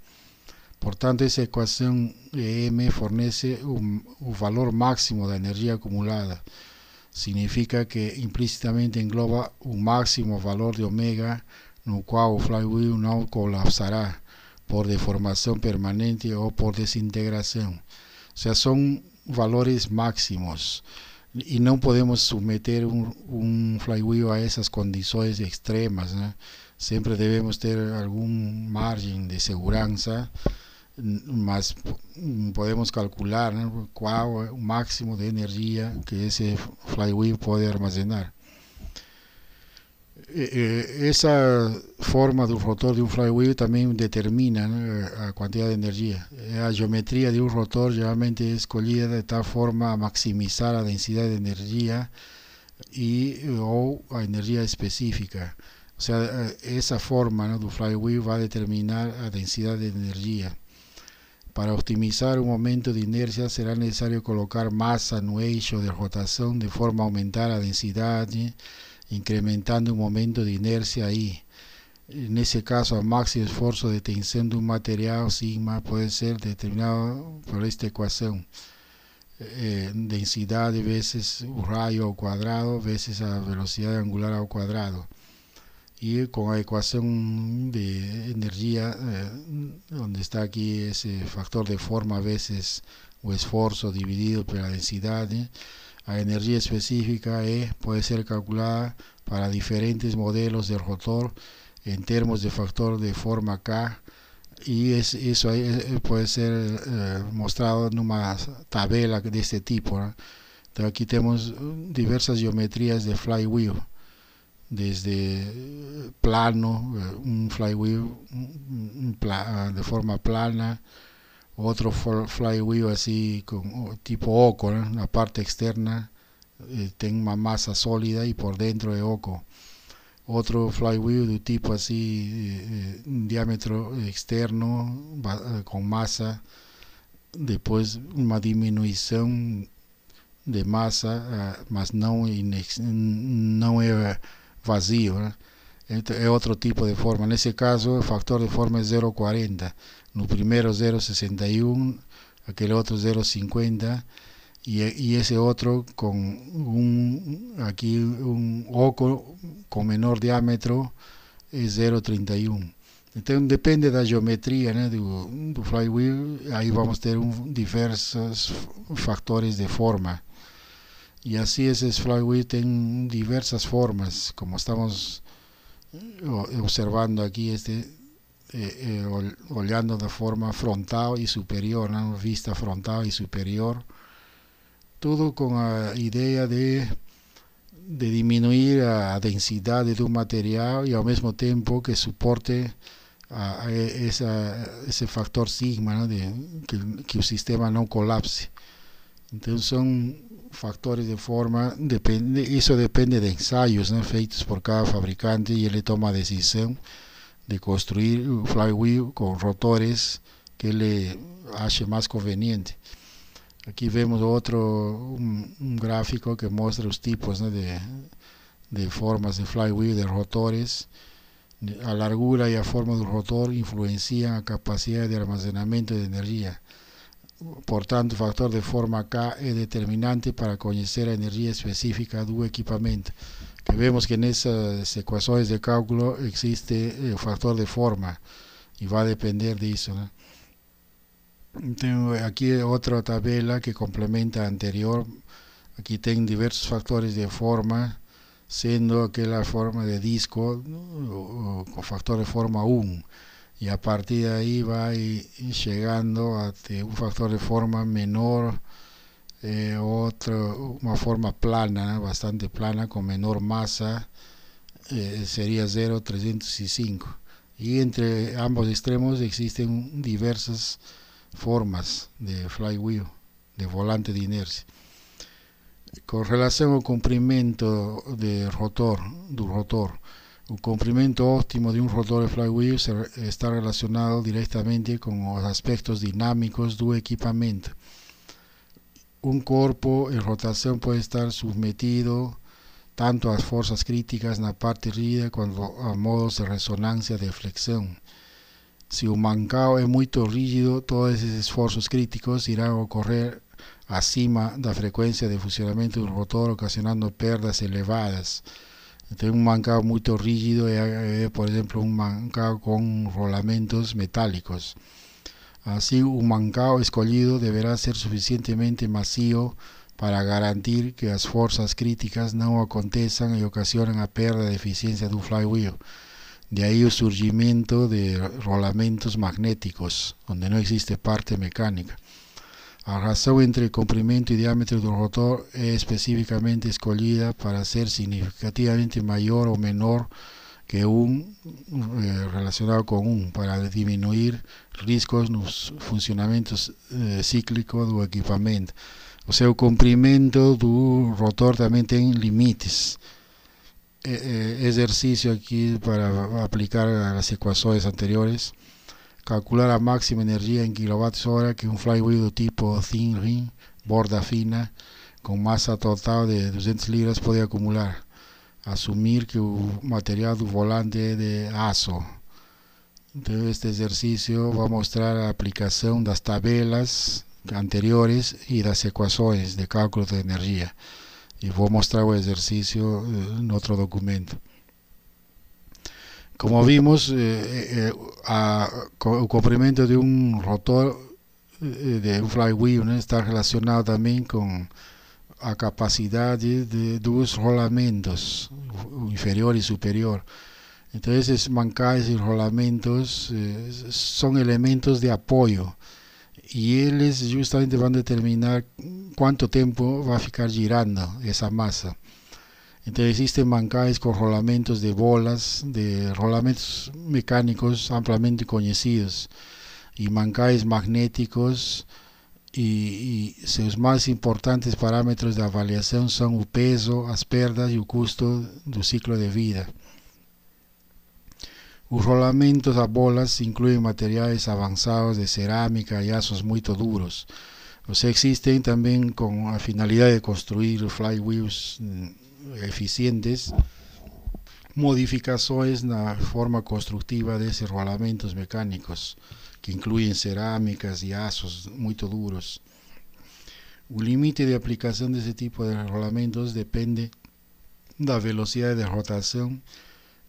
Speaker 1: Portanto, essa equação EM fornece um, o valor máximo da energia acumulada. Significa que implicitamente engloba o máximo valor de ômega, no qual o flywheel não colapsará por deformação permanente ou por desintegração. Ou seja, são valores máximos. y no podemos someter un, un, flywheel a esas condiciones extremas. Siempre debemos tener algún margen de seguridad, mm, más mm, podemos calcular ¿no? cuál eh, máximo de energía que ese flywheel puede almacenar. essa forma do rotor de um flywheel também determina a quantidade de energia a geometria de um rotor geralmente é escolhida de tal forma a maximizar a densidade de energia e ou a energia específica. ou seja essa forma do flywheel vai determinar a densidade de energia Para optimizar um momento de inércia será necessário colocar massa no eixo de rotação de forma a aumentar a densidade incrementando un momento de inercia ahí. En ese caso, el máximo esfuerzo de tensión de un material sigma puede ser determinado por esta ecuación. Eh, densidad veces un rayo al cuadrado veces la velocidad angular al cuadrado. Y con la ecuación de energía, eh, donde está aquí ese factor de forma veces o esfuerzo dividido por la densidad, ¿eh? La energía específica E puede ser calculada para diferentes modelos del rotor en términos de factor de forma K y es, eso eh, eh, puede ser mostrado en una tabla de este tipo. aquí tenemos diversas geometrías de flywheel, desde plano, un flywheel ah, de forma plana, otro flywheel así tipo oco, la parte externa eh, tiene una masa sólida y por dentro de oco. Otro flywheel de tipo así, eh, eh, diámetro externo con masa, después una disminución de masa, pero ah, no es vacío, vacío. é outro tipo de forma. nesse caso, o factor de forma é 0,40. No primeiro, 0,61, aquele outro 0,50 E, e esse outro com um aqui um oco com menor diâmetro, é 0,31. Então depende da geometria né, do, do flywheel, aí vamos ter um, diversos fatores de forma. E assim esses flywheel têm diversas formas, como estamos Eh, observando aquí este eh, eh de forma frontal y superior, ¿no? vista frontal y superior, todo con la idea de, de disminuir la densidad de un material y al mismo tiempo que soporte a, ese factor sigma, ¿no? de, que, que, el sistema no colapse. Entonces son factores de forma, depende, eso depende de ensayos feitos por cada fabricante y él toma decisión de construir flywheel con rotores que le hace más conveniente. Aquí vemos otro un, gráfico que muestra los tipos de, de, formas de flywheel, de rotores. la largura y la forma del rotor influencian la capacidad de almacenamiento de energía tanto, tanto, factor de forma K es determinante para conocer la energía específica un equipamiento. Que vemos que en esas ecuaciones de cálculo existe el eh, factor de forma y va a depender de eso. Aquí otra tabla que complementa anterior. Aquí tengo diversos factores de forma, siendo que la forma de disco, con factor de forma 1 y a partir de ahí va y, llegando a este, un factor de forma menor, eh, una forma plana, bastante plana, con menor masa, eh, sería 0,305. Y entre ambos extremos existen diversas formas de flywheel, de volante de inercia. Con relación al comprimento de rotor, del rotor, un comprimento óptimo de un rotor de flywheel está relacionado directamente con los aspectos dinámicos del equipamiento. Un cuerpo en rotación puede estar sometido tanto a fuerzas críticas en la parte rígida cuando a modos de resonancia de flexión. Si un mancao es muy rígido, todos esos esfuerzos críticos irán a ocurrir acima la frecuencia de funcionamiento del rotor, ocasionando pérdidas elevadas. Este, un mancao muy rígido, eh, eh, por ejemplo, un mancao con rolamentos metálicos. Así, un mancao escolhido deberá ser suficientemente macio para garantir que las fuerzas críticas no acontezcan y ocasionen la pérdida de eficiencia de un flywheel. De ahí el surgimiento de rolamentos magnéticos, donde no existe parte mecánica. A razão entre comprimento e diâmetro do rotor é especificamente escolhida para ser significativamente maior ou menor que um, eh, relacionado com um, para diminuir riscos nos funcionamentos eh, cíclico do equipamento. O seu comprimento do rotor também tem limites. E, exercício eh, aqui para aplicar as equações anteriores. Calcular la máxima energía en kilovatios hora que un flywheel tipo thin ring, borda fina, con masa total de 200 libras puede acumular. Asumir que el material del volante de ASO. Entonces este ejercicio va a mostrar la aplicación de las tabelas anteriores y las ecuaciones de cálculo de energía. Y voy a mostrar el ejercicio eh, en otro documento. como vimos, eh, eh, eh a, o comprimento de um rotor eh, de um flywheel né, está relacionado também com a capacidade de, dos rolamentos, o inferior e superior. Então, esses mancais e rolamentos eh, são elementos de apoio e eles justamente vão determinar quanto tempo vai ficar girando essa massa então existem bancais com rolamentos de bolas, de rolamentos mecânicos amplamente conhecidos e mancais magnéticos e seus mais importantes parâmetros de avaliação são o peso, as perdas e o custo do ciclo de vida. Os rolamentos a bolas incluem materiais avançados de cerâmica e aços muito duros. Os existem também com a finalidade de construir flywheels mm, eficientes modificações na forma construtiva desses rolamentos mecânicos, que incluem cerâmicas e asos muito duros. O limite de aplicação desse tipo de rolamentos depende da velocidade de rotação,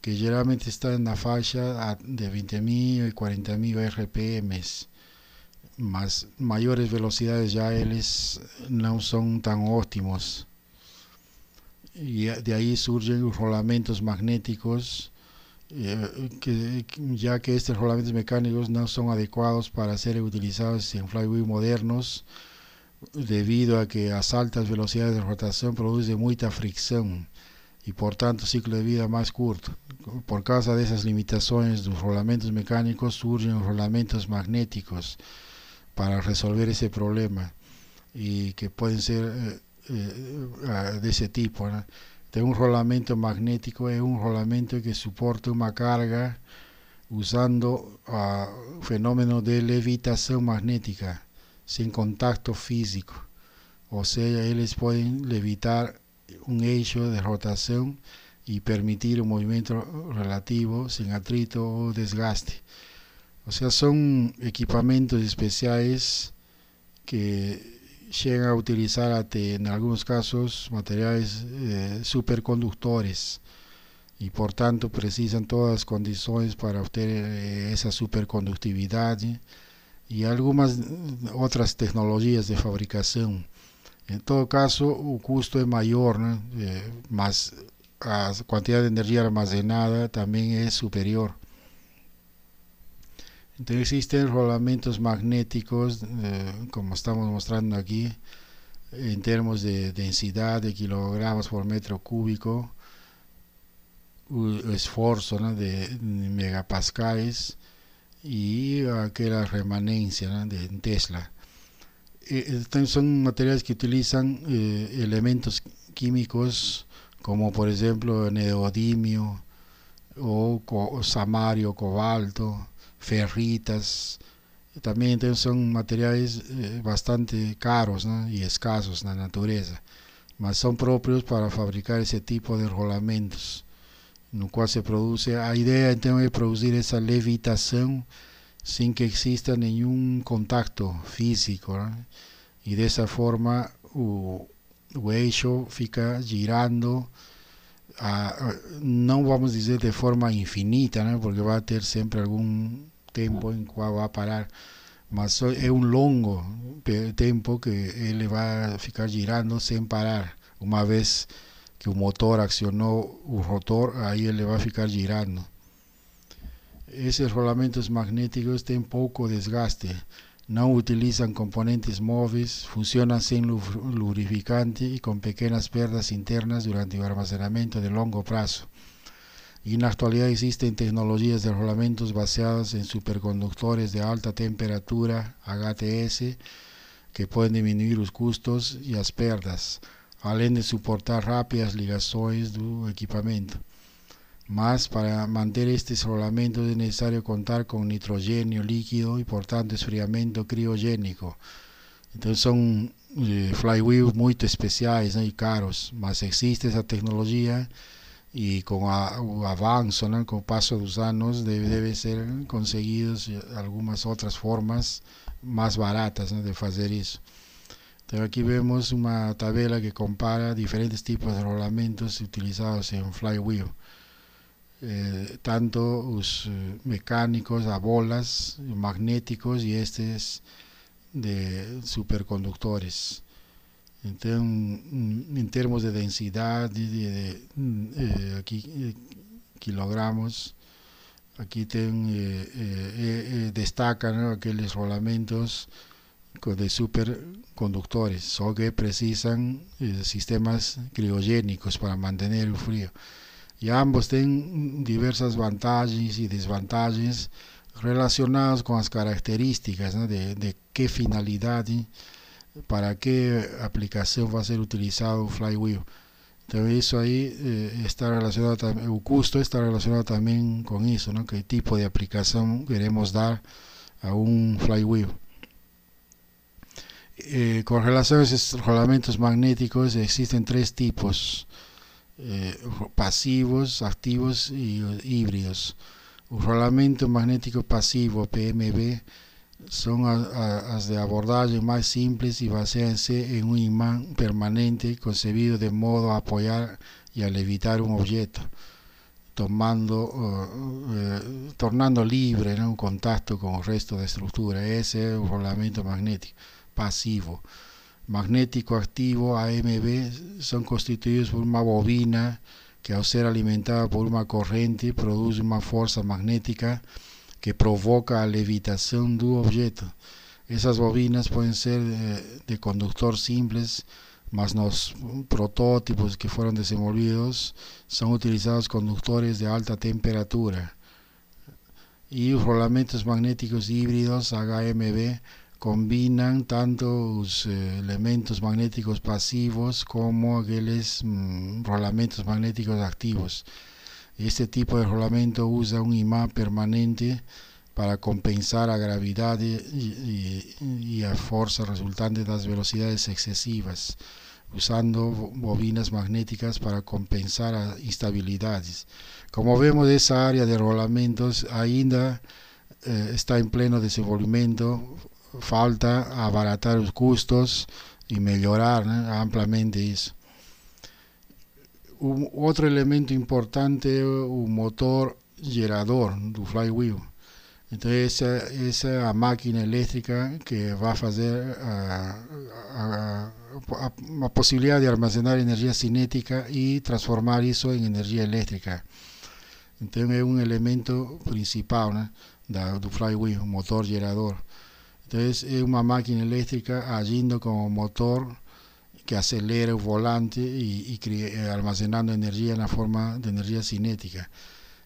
Speaker 1: que geralmente está na faixa de 20.000 e 40.000 rpm. mas maiores velocidades já eles não são tão ótimos y de ahí surgen los rolamentos magnéticos eh, que, ya que estos rolamentos mecánicos no son adecuados para ser utilizados en flywheels modernos debido a que a altas velocidades de rotación produce mucha fricción y por tanto ciclo de vida más corto. Por causa de esas limitaciones de los rolamentos mecánicos surgen los rolamentos magnéticos para resolver ese problema y que pueden ser eh, eh, eh, de ese tipo. De un rolamento magnético es un rolamento que soporta una carga usando uh, fenómeno de levitación magnética sin contacto físico. O sea, ellos pueden levitar un eje de rotación y permitir un movimiento relativo sin atrito o desgaste. O sea, son equipamientos especiales que llega a utilizar até en algunos casos materiales eh, superconductores y por tanto precisan todas las condiciones para obtener eh, esa superconductividad y algunas otras tecnologías de fabricación. En todo caso, el costo es mayor, ¿no? eh, más la ah, cantidad de energía almacenada también es superior. existen rolamientos magnéticos, eh, como estamos mostrando aquí, en términos de densidad de kilogramos por metro cúbico, esfuerzo de megapascales y aquella ah, remanencia de Tesla. Eh, son materiales que utilizan eh, elementos químicos como por ejemplo neodimio o, samario, cobalto ferritas, também então, são materiais eh, bastante caros né, e escassos na natureza, mas são próprios para fabricar esse tipo de rolamentos, no qual se produz. A ideia então é produzir essa levitação sem que exista nenhum contato físico, né? e dessa forma o, o eixo fica girando. A, não vamos dizer de forma infinita, né? porque vai ter sempre algum tempo em que vai parar. Mas é um longo tempo que ele vai ficar girando sem parar. Uma vez que o motor acionou o rotor, aí ele vai ficar girando. Esses rolamentos magnéticos têm pouco desgaste, não utilizam componentes móveis, funcionam sem lubrificante e com pequenas perdas internas durante o armazenamento de longo prazo y en la actualidad existen tecnologías de rolamentos basadas en superconductores de alta temperatura, HTS, que pueden disminuir los costos y las perdas, além de suportar rápidas ligaciones del equipamiento. Mas para manter estes rolamentos é necessário contar com nitrogênio líquido e portanto esfriamento criogénico. Então são eh, flywheels muito especiais e caros, mas existe essa tecnologia. y con avanzo, con paso de usanos, debe, ser conseguidos eh, algunas otras formas más baratas de hacer eso. aquí vemos una tabla que compara diferentes tipos de rolamentos utilizados en flywheel, eh, tanto los eh, mecánicos a bolas, magnéticos y estos de superconductores. Entonces, en términos de densidad, de, mm, eh, eh, kilogramos, aquí eh, destacan los rolamentos de superconductores, solo que precisan sistemas criogénicos para mantener el frío. Y ambos tienen diversas ventajas y desventajas relacionadas con las características de, qué finalidad para qué aplicación va a ser utilizado Flywheel. Entonces eso ahí eh, está relacionado también, el eh, costo está relacionado también con eso, ¿no? ¿Qué tipo de aplicación queremos dar a un Flywheel? Eh, con relación a esos rolamientos magnéticos existen tres tipos, pasivos, activos y híbridos. Un rolamento magnético pasivo, PMB, son las de abordaje más simples y baséanse en un imán permanente concebido de modo a apoyar y a levitar un objeto, tomando, eh, tornando libre en un contacto con el resto de estructura, ese es el rolamento magnético pasivo Magnético activo AMB son constituidos por una bobina que, al ser alimentada por una corriente produce una fuerza magnética que provoca la levitación de objeto. Esas bobinas pueden ser de, conductores conductor simples, mas los prototipos que fueron desenvolvidos son utilizados conductores de alta temperatura y los rolamentos magnéticos híbridos HMB combinan tanto los eh, elementos magnéticos pasivos como aquellos mm, rolamentos magnéticos activos. Este tipo de rolamento usa un imán permanente para compensar la gravedad y, la fuerza resultante de las velocidades excesivas, usando bobinas magnéticas para compensar las instabilidades. Como vemos, esa área de rolamentos ainda eh, está en pleno desenvolvimiento, falta abaratar los costos y mejorar ampliamente eso otro elemento importante, un motor gerador un flywheel. entonces esa esa máquina eléctrica que va a, hacer la ah, ah, ah, posibilidad de almacenar energía cinética y transformar eso en energía eléctrica. entonces es un elemento principal de Flywheel, motor generador entonces es una máquina eléctrica agiendo como motor que acelera el volante y, eh, almacenando energía en la forma de energía cinética.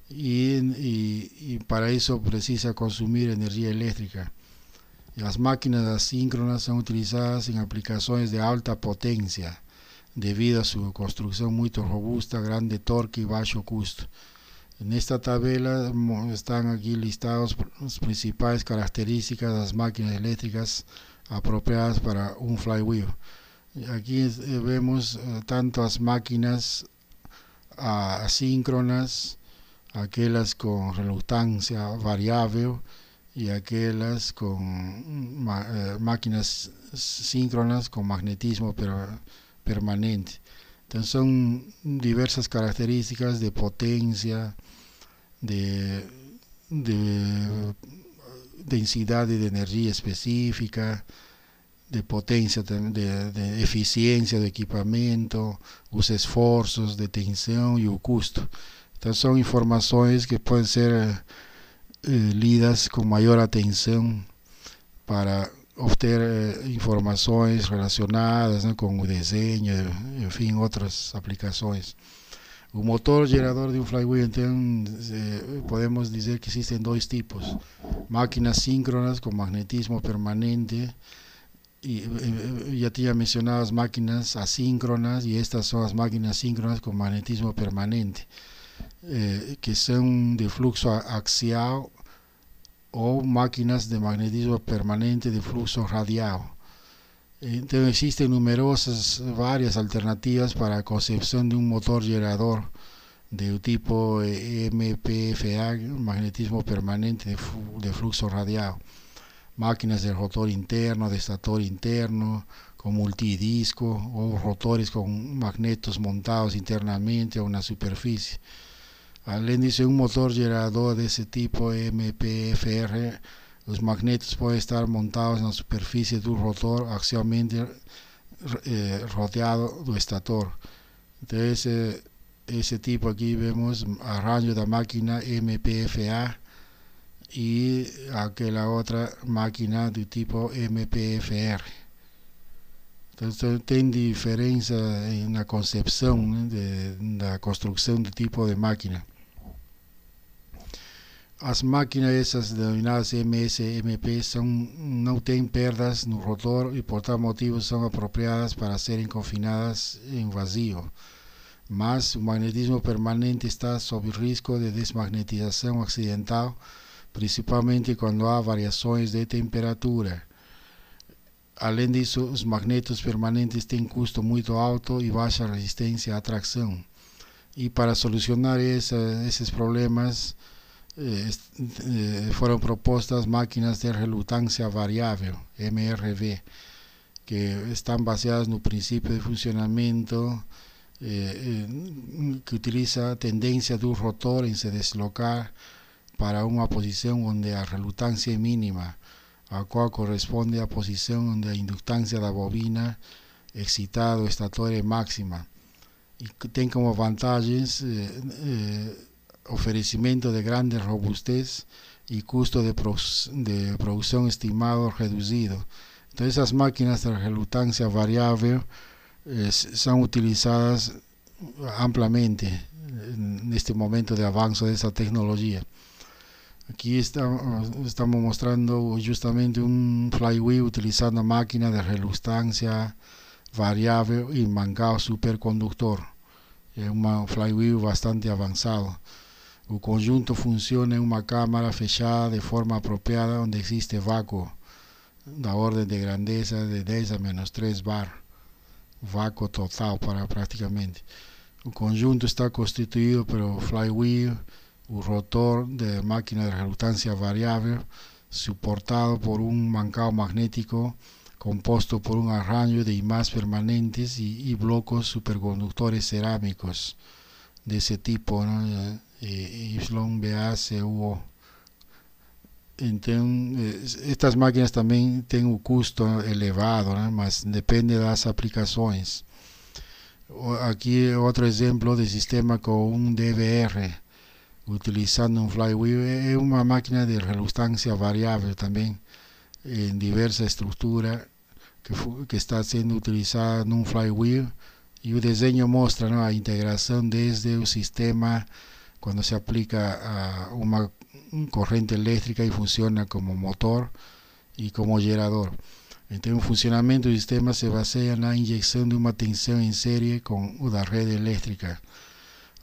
Speaker 1: Y, para eso precisa consumir energía eléctrica. Las máquinas asíncronas son utilizadas en aplicaciones de alta potencia debido a su construcción muy robusta, grande torque y bajo costo. En esta tabla están aquí listados las principales características de las máquinas eléctricas apropiadas para un flywheel. Aquí eh, vemos eh, tantas máquinas asíncronas, aquellas con reluctancia variable y aquellas con mm, eh, máquinas síncronas con magnetismo permanente. Entonces son diversas características de potencia, de, de densidad de energía específica, de potência, de, de, eficiência do equipamento, os esforços de tensão e o custo. Então, são informações que podem ser eh, lidas com maior atenção para obter eh, informações relacionadas né, com o desenho, enfim, outras aplicações. O motor gerador de um flywheel, então, eh, podemos dizer que existem dois tipos: máquinas síncronas com magnetismo permanente y, eh, eh, ya te mencionado las máquinas asíncronas y estas son las máquinas síncronas con magnetismo permanente, eh, que son de flujo axial o máquinas de magnetismo permanente de flujo radiado Entonces existen numerosas, varias alternativas para concepción de un motor generador de tipo MPFA, magnetismo permanente de, flujo radiado máquinas de rotor interno, de estator interno, con multidisco o rotores con magnetos montados internamente a una superficie. Al índice un motor generador de ese tipo MPFR, los magnetos pueden estar montados en la superficie de un rotor axialmente eh, rodeado del estator. Entonces, eh, ese tipo aquí vemos arranjo de máquina MPFA y aquella otra máquina de tipo MPFR. Então, tem diferença na concepção né, de, da construção do tipo de máquina. As máquinas essas denominadas MSMP são, não têm perdas no rotor e por tal motivo são apropriadas para serem confinadas em vazio. Mas o magnetismo permanente está sob risco de desmagnetização acidental principalmente quando há variações de temperatura. Além disso, os magnetos permanentes têm custo muito alto e baixa resistência à tração. E para solucionar essa, esses problemas, eh, eh foram propostas máquinas de relutância variável, MRV, que estão baseadas no princípio de funcionamento eh, eh que utiliza a tendência do rotor em se deslocar para una posición donde la relutancia es mínima, a cual corresponde a posición donde la inductancia de la bobina excitada o estatoria máxima. y tiene como ventajas eh, eh de grande robustez y costo de, de estimado reducido entonces esas máquinas de relutancia variable eh, son utilizadas ampliamente en este momento de avance de esa tecnología Aquí está, ah, estamos mostrando justamente un flywheel utilizando máquina de reluctancia variable y mangado superconductor. Es un flywheel bastante avanzado. El conjunto funciona en una cámara fechada de forma apropiada donde existe vacuo. da orden de grandeza de 10 a menos 3 bar. Vacuo total para prácticamente. El conjunto está constituido por el flywheel o rotor de máquina de resultancia variable suportado por um mancado magnético composto por um arranjo de imãs permanentes e blocos bloques superconductores cerámicos de tipo, ¿no? Eh, eh, YBACUO. Então, eh, estas máquinas também têm um custo elevado, né? mas depende das aplicações. Aqui outro exemplo de sistema com um DVR, utilizando um flywheel. é uma máquina de relutância variável também em diversa estrutura que, que está sendo utilizada num flywheel. e o desenho mostra ¿no? la desde o sistema quando se aplica a uma corrente elétrica e funciona como motor e como gerador. então o funcionamento do sistema se baseia na injeção de de tensão em série com o da rede elétrica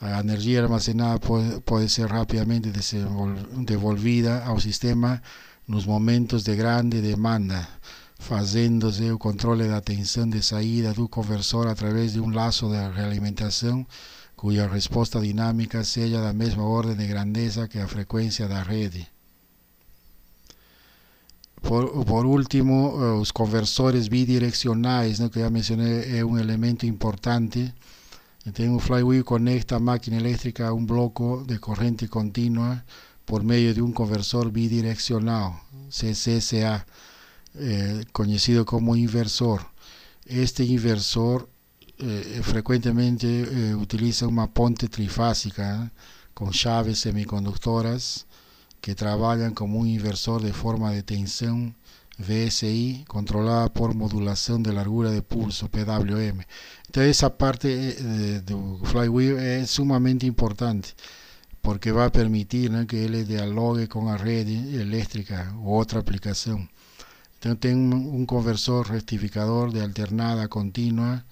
Speaker 1: a energia armazenada pode, pode ser rapidamente devolvida ao sistema nos momentos de grande demanda, fazendo-se o controle da tensão de saída do conversor através de um laço de realimentação cuja resposta dinâmica seja da mesma ordem de grandeza que a frequência da rede. Por, por, último, eh, os conversores bidirecionais, né, que já mencionei, é um elemento importante Entonces un flywheel conecta máquina eléctrica a un bloco de corriente continua por medio de un conversor bidireccional, CCSA, eh, conocido como inversor. Este inversor eh, frecuentemente eh, utiliza una ponte trifásica eh, con chaves semiconductoras que trabajan como un inversor de forma de tensión VSI controlada por modulación de largura de pulso PWM. Entonces esa parte eh, de, Flywheel es sumamente importante porque va a permitir que él dialogue con la red eléctrica u otra aplicación. Entonces tengo un conversor rectificador de alternada continua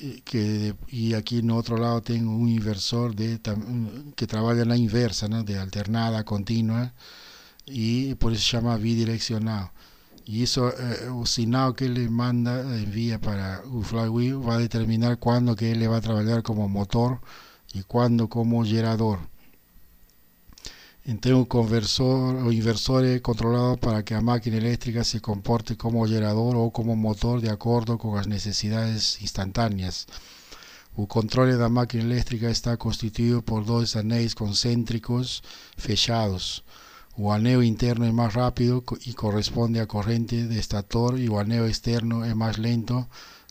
Speaker 1: eh, que, y aquí en otro lado tengo un inversor de, mm, que trabaja en la inversa, de alternada continua y por eso se llama bidireccional. Y eso, el eh, signo que le manda, eh, envía para Flywheel, va a determinar cuándo que él va a trabajar como motor y cuándo como gerador. Entonces un conversor o inversores controlado para que la máquina eléctrica se comporte como gerador o como motor de acuerdo con las necesidades instantáneas. El control de la máquina eléctrica está constituido por dos anéis concéntricos fechados. El interno es más rápido y corresponde a corriente de estator y el externo es más lento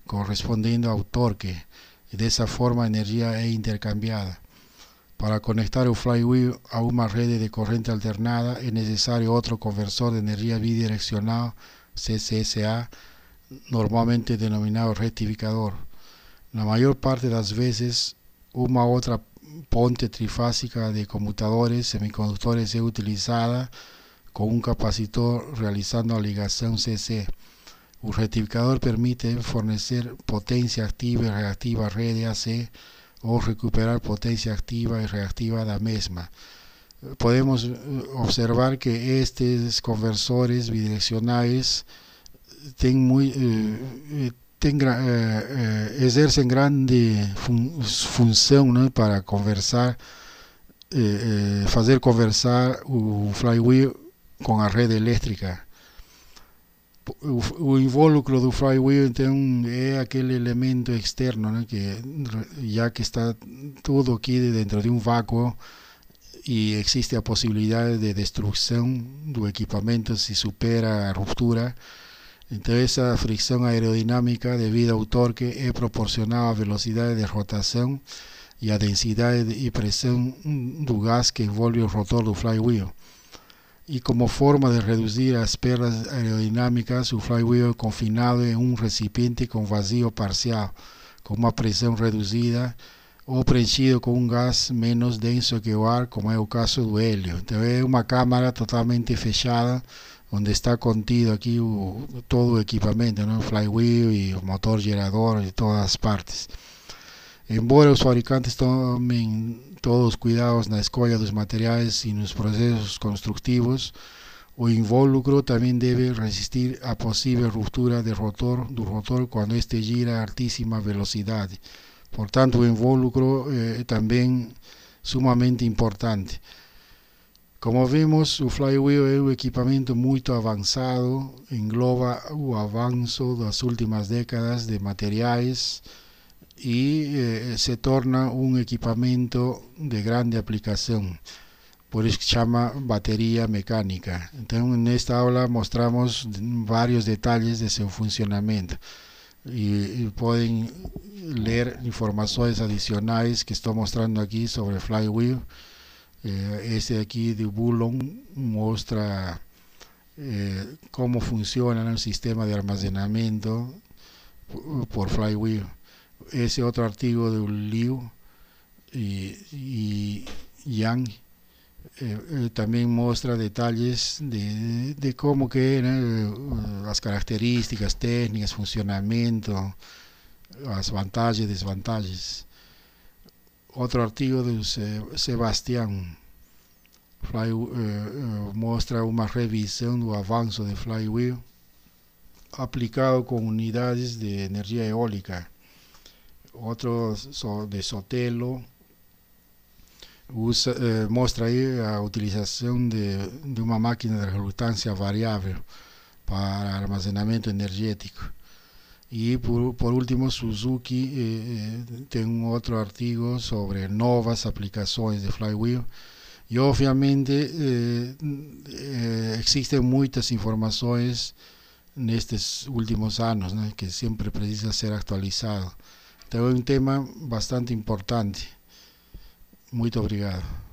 Speaker 1: correspondiendo a torque. De esa forma energía es intercambiada. Para conectar un flywheel a una red de corriente alternada es necesario otro conversor de energía bidireccional CCSA, normalmente denominado rectificador. La mayor parte de las veces una u otra ponte trifásica de computadores semiconductores es utilizada con un capacitor realizando la ligación CC. Un rectificador permite fornecer potencia activa y reactiva a red AC o recuperar potencia activa y reactiva de la misma. Podemos eh, observar que estos conversores bidireccionales tienen muy, eh, eh, tem, é, é, exercem grande fun função né, para conversar, é, fazer conversar o flywheel com a rede elétrica. O, o invólucro do flywheel então é aquele elemento externo, né, que já que está tudo aqui dentro de um vácuo e existe a possibilidade de destruição do equipamento se supera a ruptura, então, essa fricção aerodinâmica devido ao torque é proporcional à velocidade de rotação e à densidade e pressão do gás que envolve o rotor do flywheel. E como forma de reduzir as perdas aerodinâmicas, o flywheel é confinado em um recipiente com vazio parcial, com uma pressão reduzida ou preenchido com um gás menos denso que o ar, como é o caso do hélio. Então é uma câmara totalmente fechada donde está contido aquí todo el equipamiento, ¿no? Né? flywheel y motor gerador de todas partes. Embora os fabricantes tomem todos os cuidados na escolha dos materiais e nos processos construtivos, o invólucro também deve resistir à possível ruptura do rotor, do rotor quando este gira a altíssima velocidade. Portanto, o invólucro eh, é também sumamente importante. Como vimos o flywheel é um equipamento muito avançado, engloba o avanço das últimas décadas de materiais e eh, se torna um equipamento de grande aplicação, por isso que chama bateria mecânica. Então, nesta aula mostramos vários detalhes de seu funcionamento e, e podem ler informações adicionais que estou mostrando aqui sobre flywheel. Eh, este aquí de Bulon muestra eh, cómo funciona el sistema de almacenamiento por Flywheel. Ese otro artículo de Liu y, Yang eh, eh, también muestra detalles de, cómo que las características técnicas, funcionamiento, las ventajas y desventajas. outro artigo de Sebastião Fly, eh, eh, mostra uma revisão do avanço de Flywheel aplicado com unidades de energia eólica. Outro de Sotelo usa, eh, mostra a utilização de, de uma máquina de relutância variável para armazenamento energético. Y por, último, Suzuki, eh, eh otro artículo sobre nuevas aplicaciones de Flywheel. Y obviamente eh, eh, existen muchas informaciones en estos últimos años que siempre precisa ser actualizado. Tengo un tema bastante importante. Muito obrigado.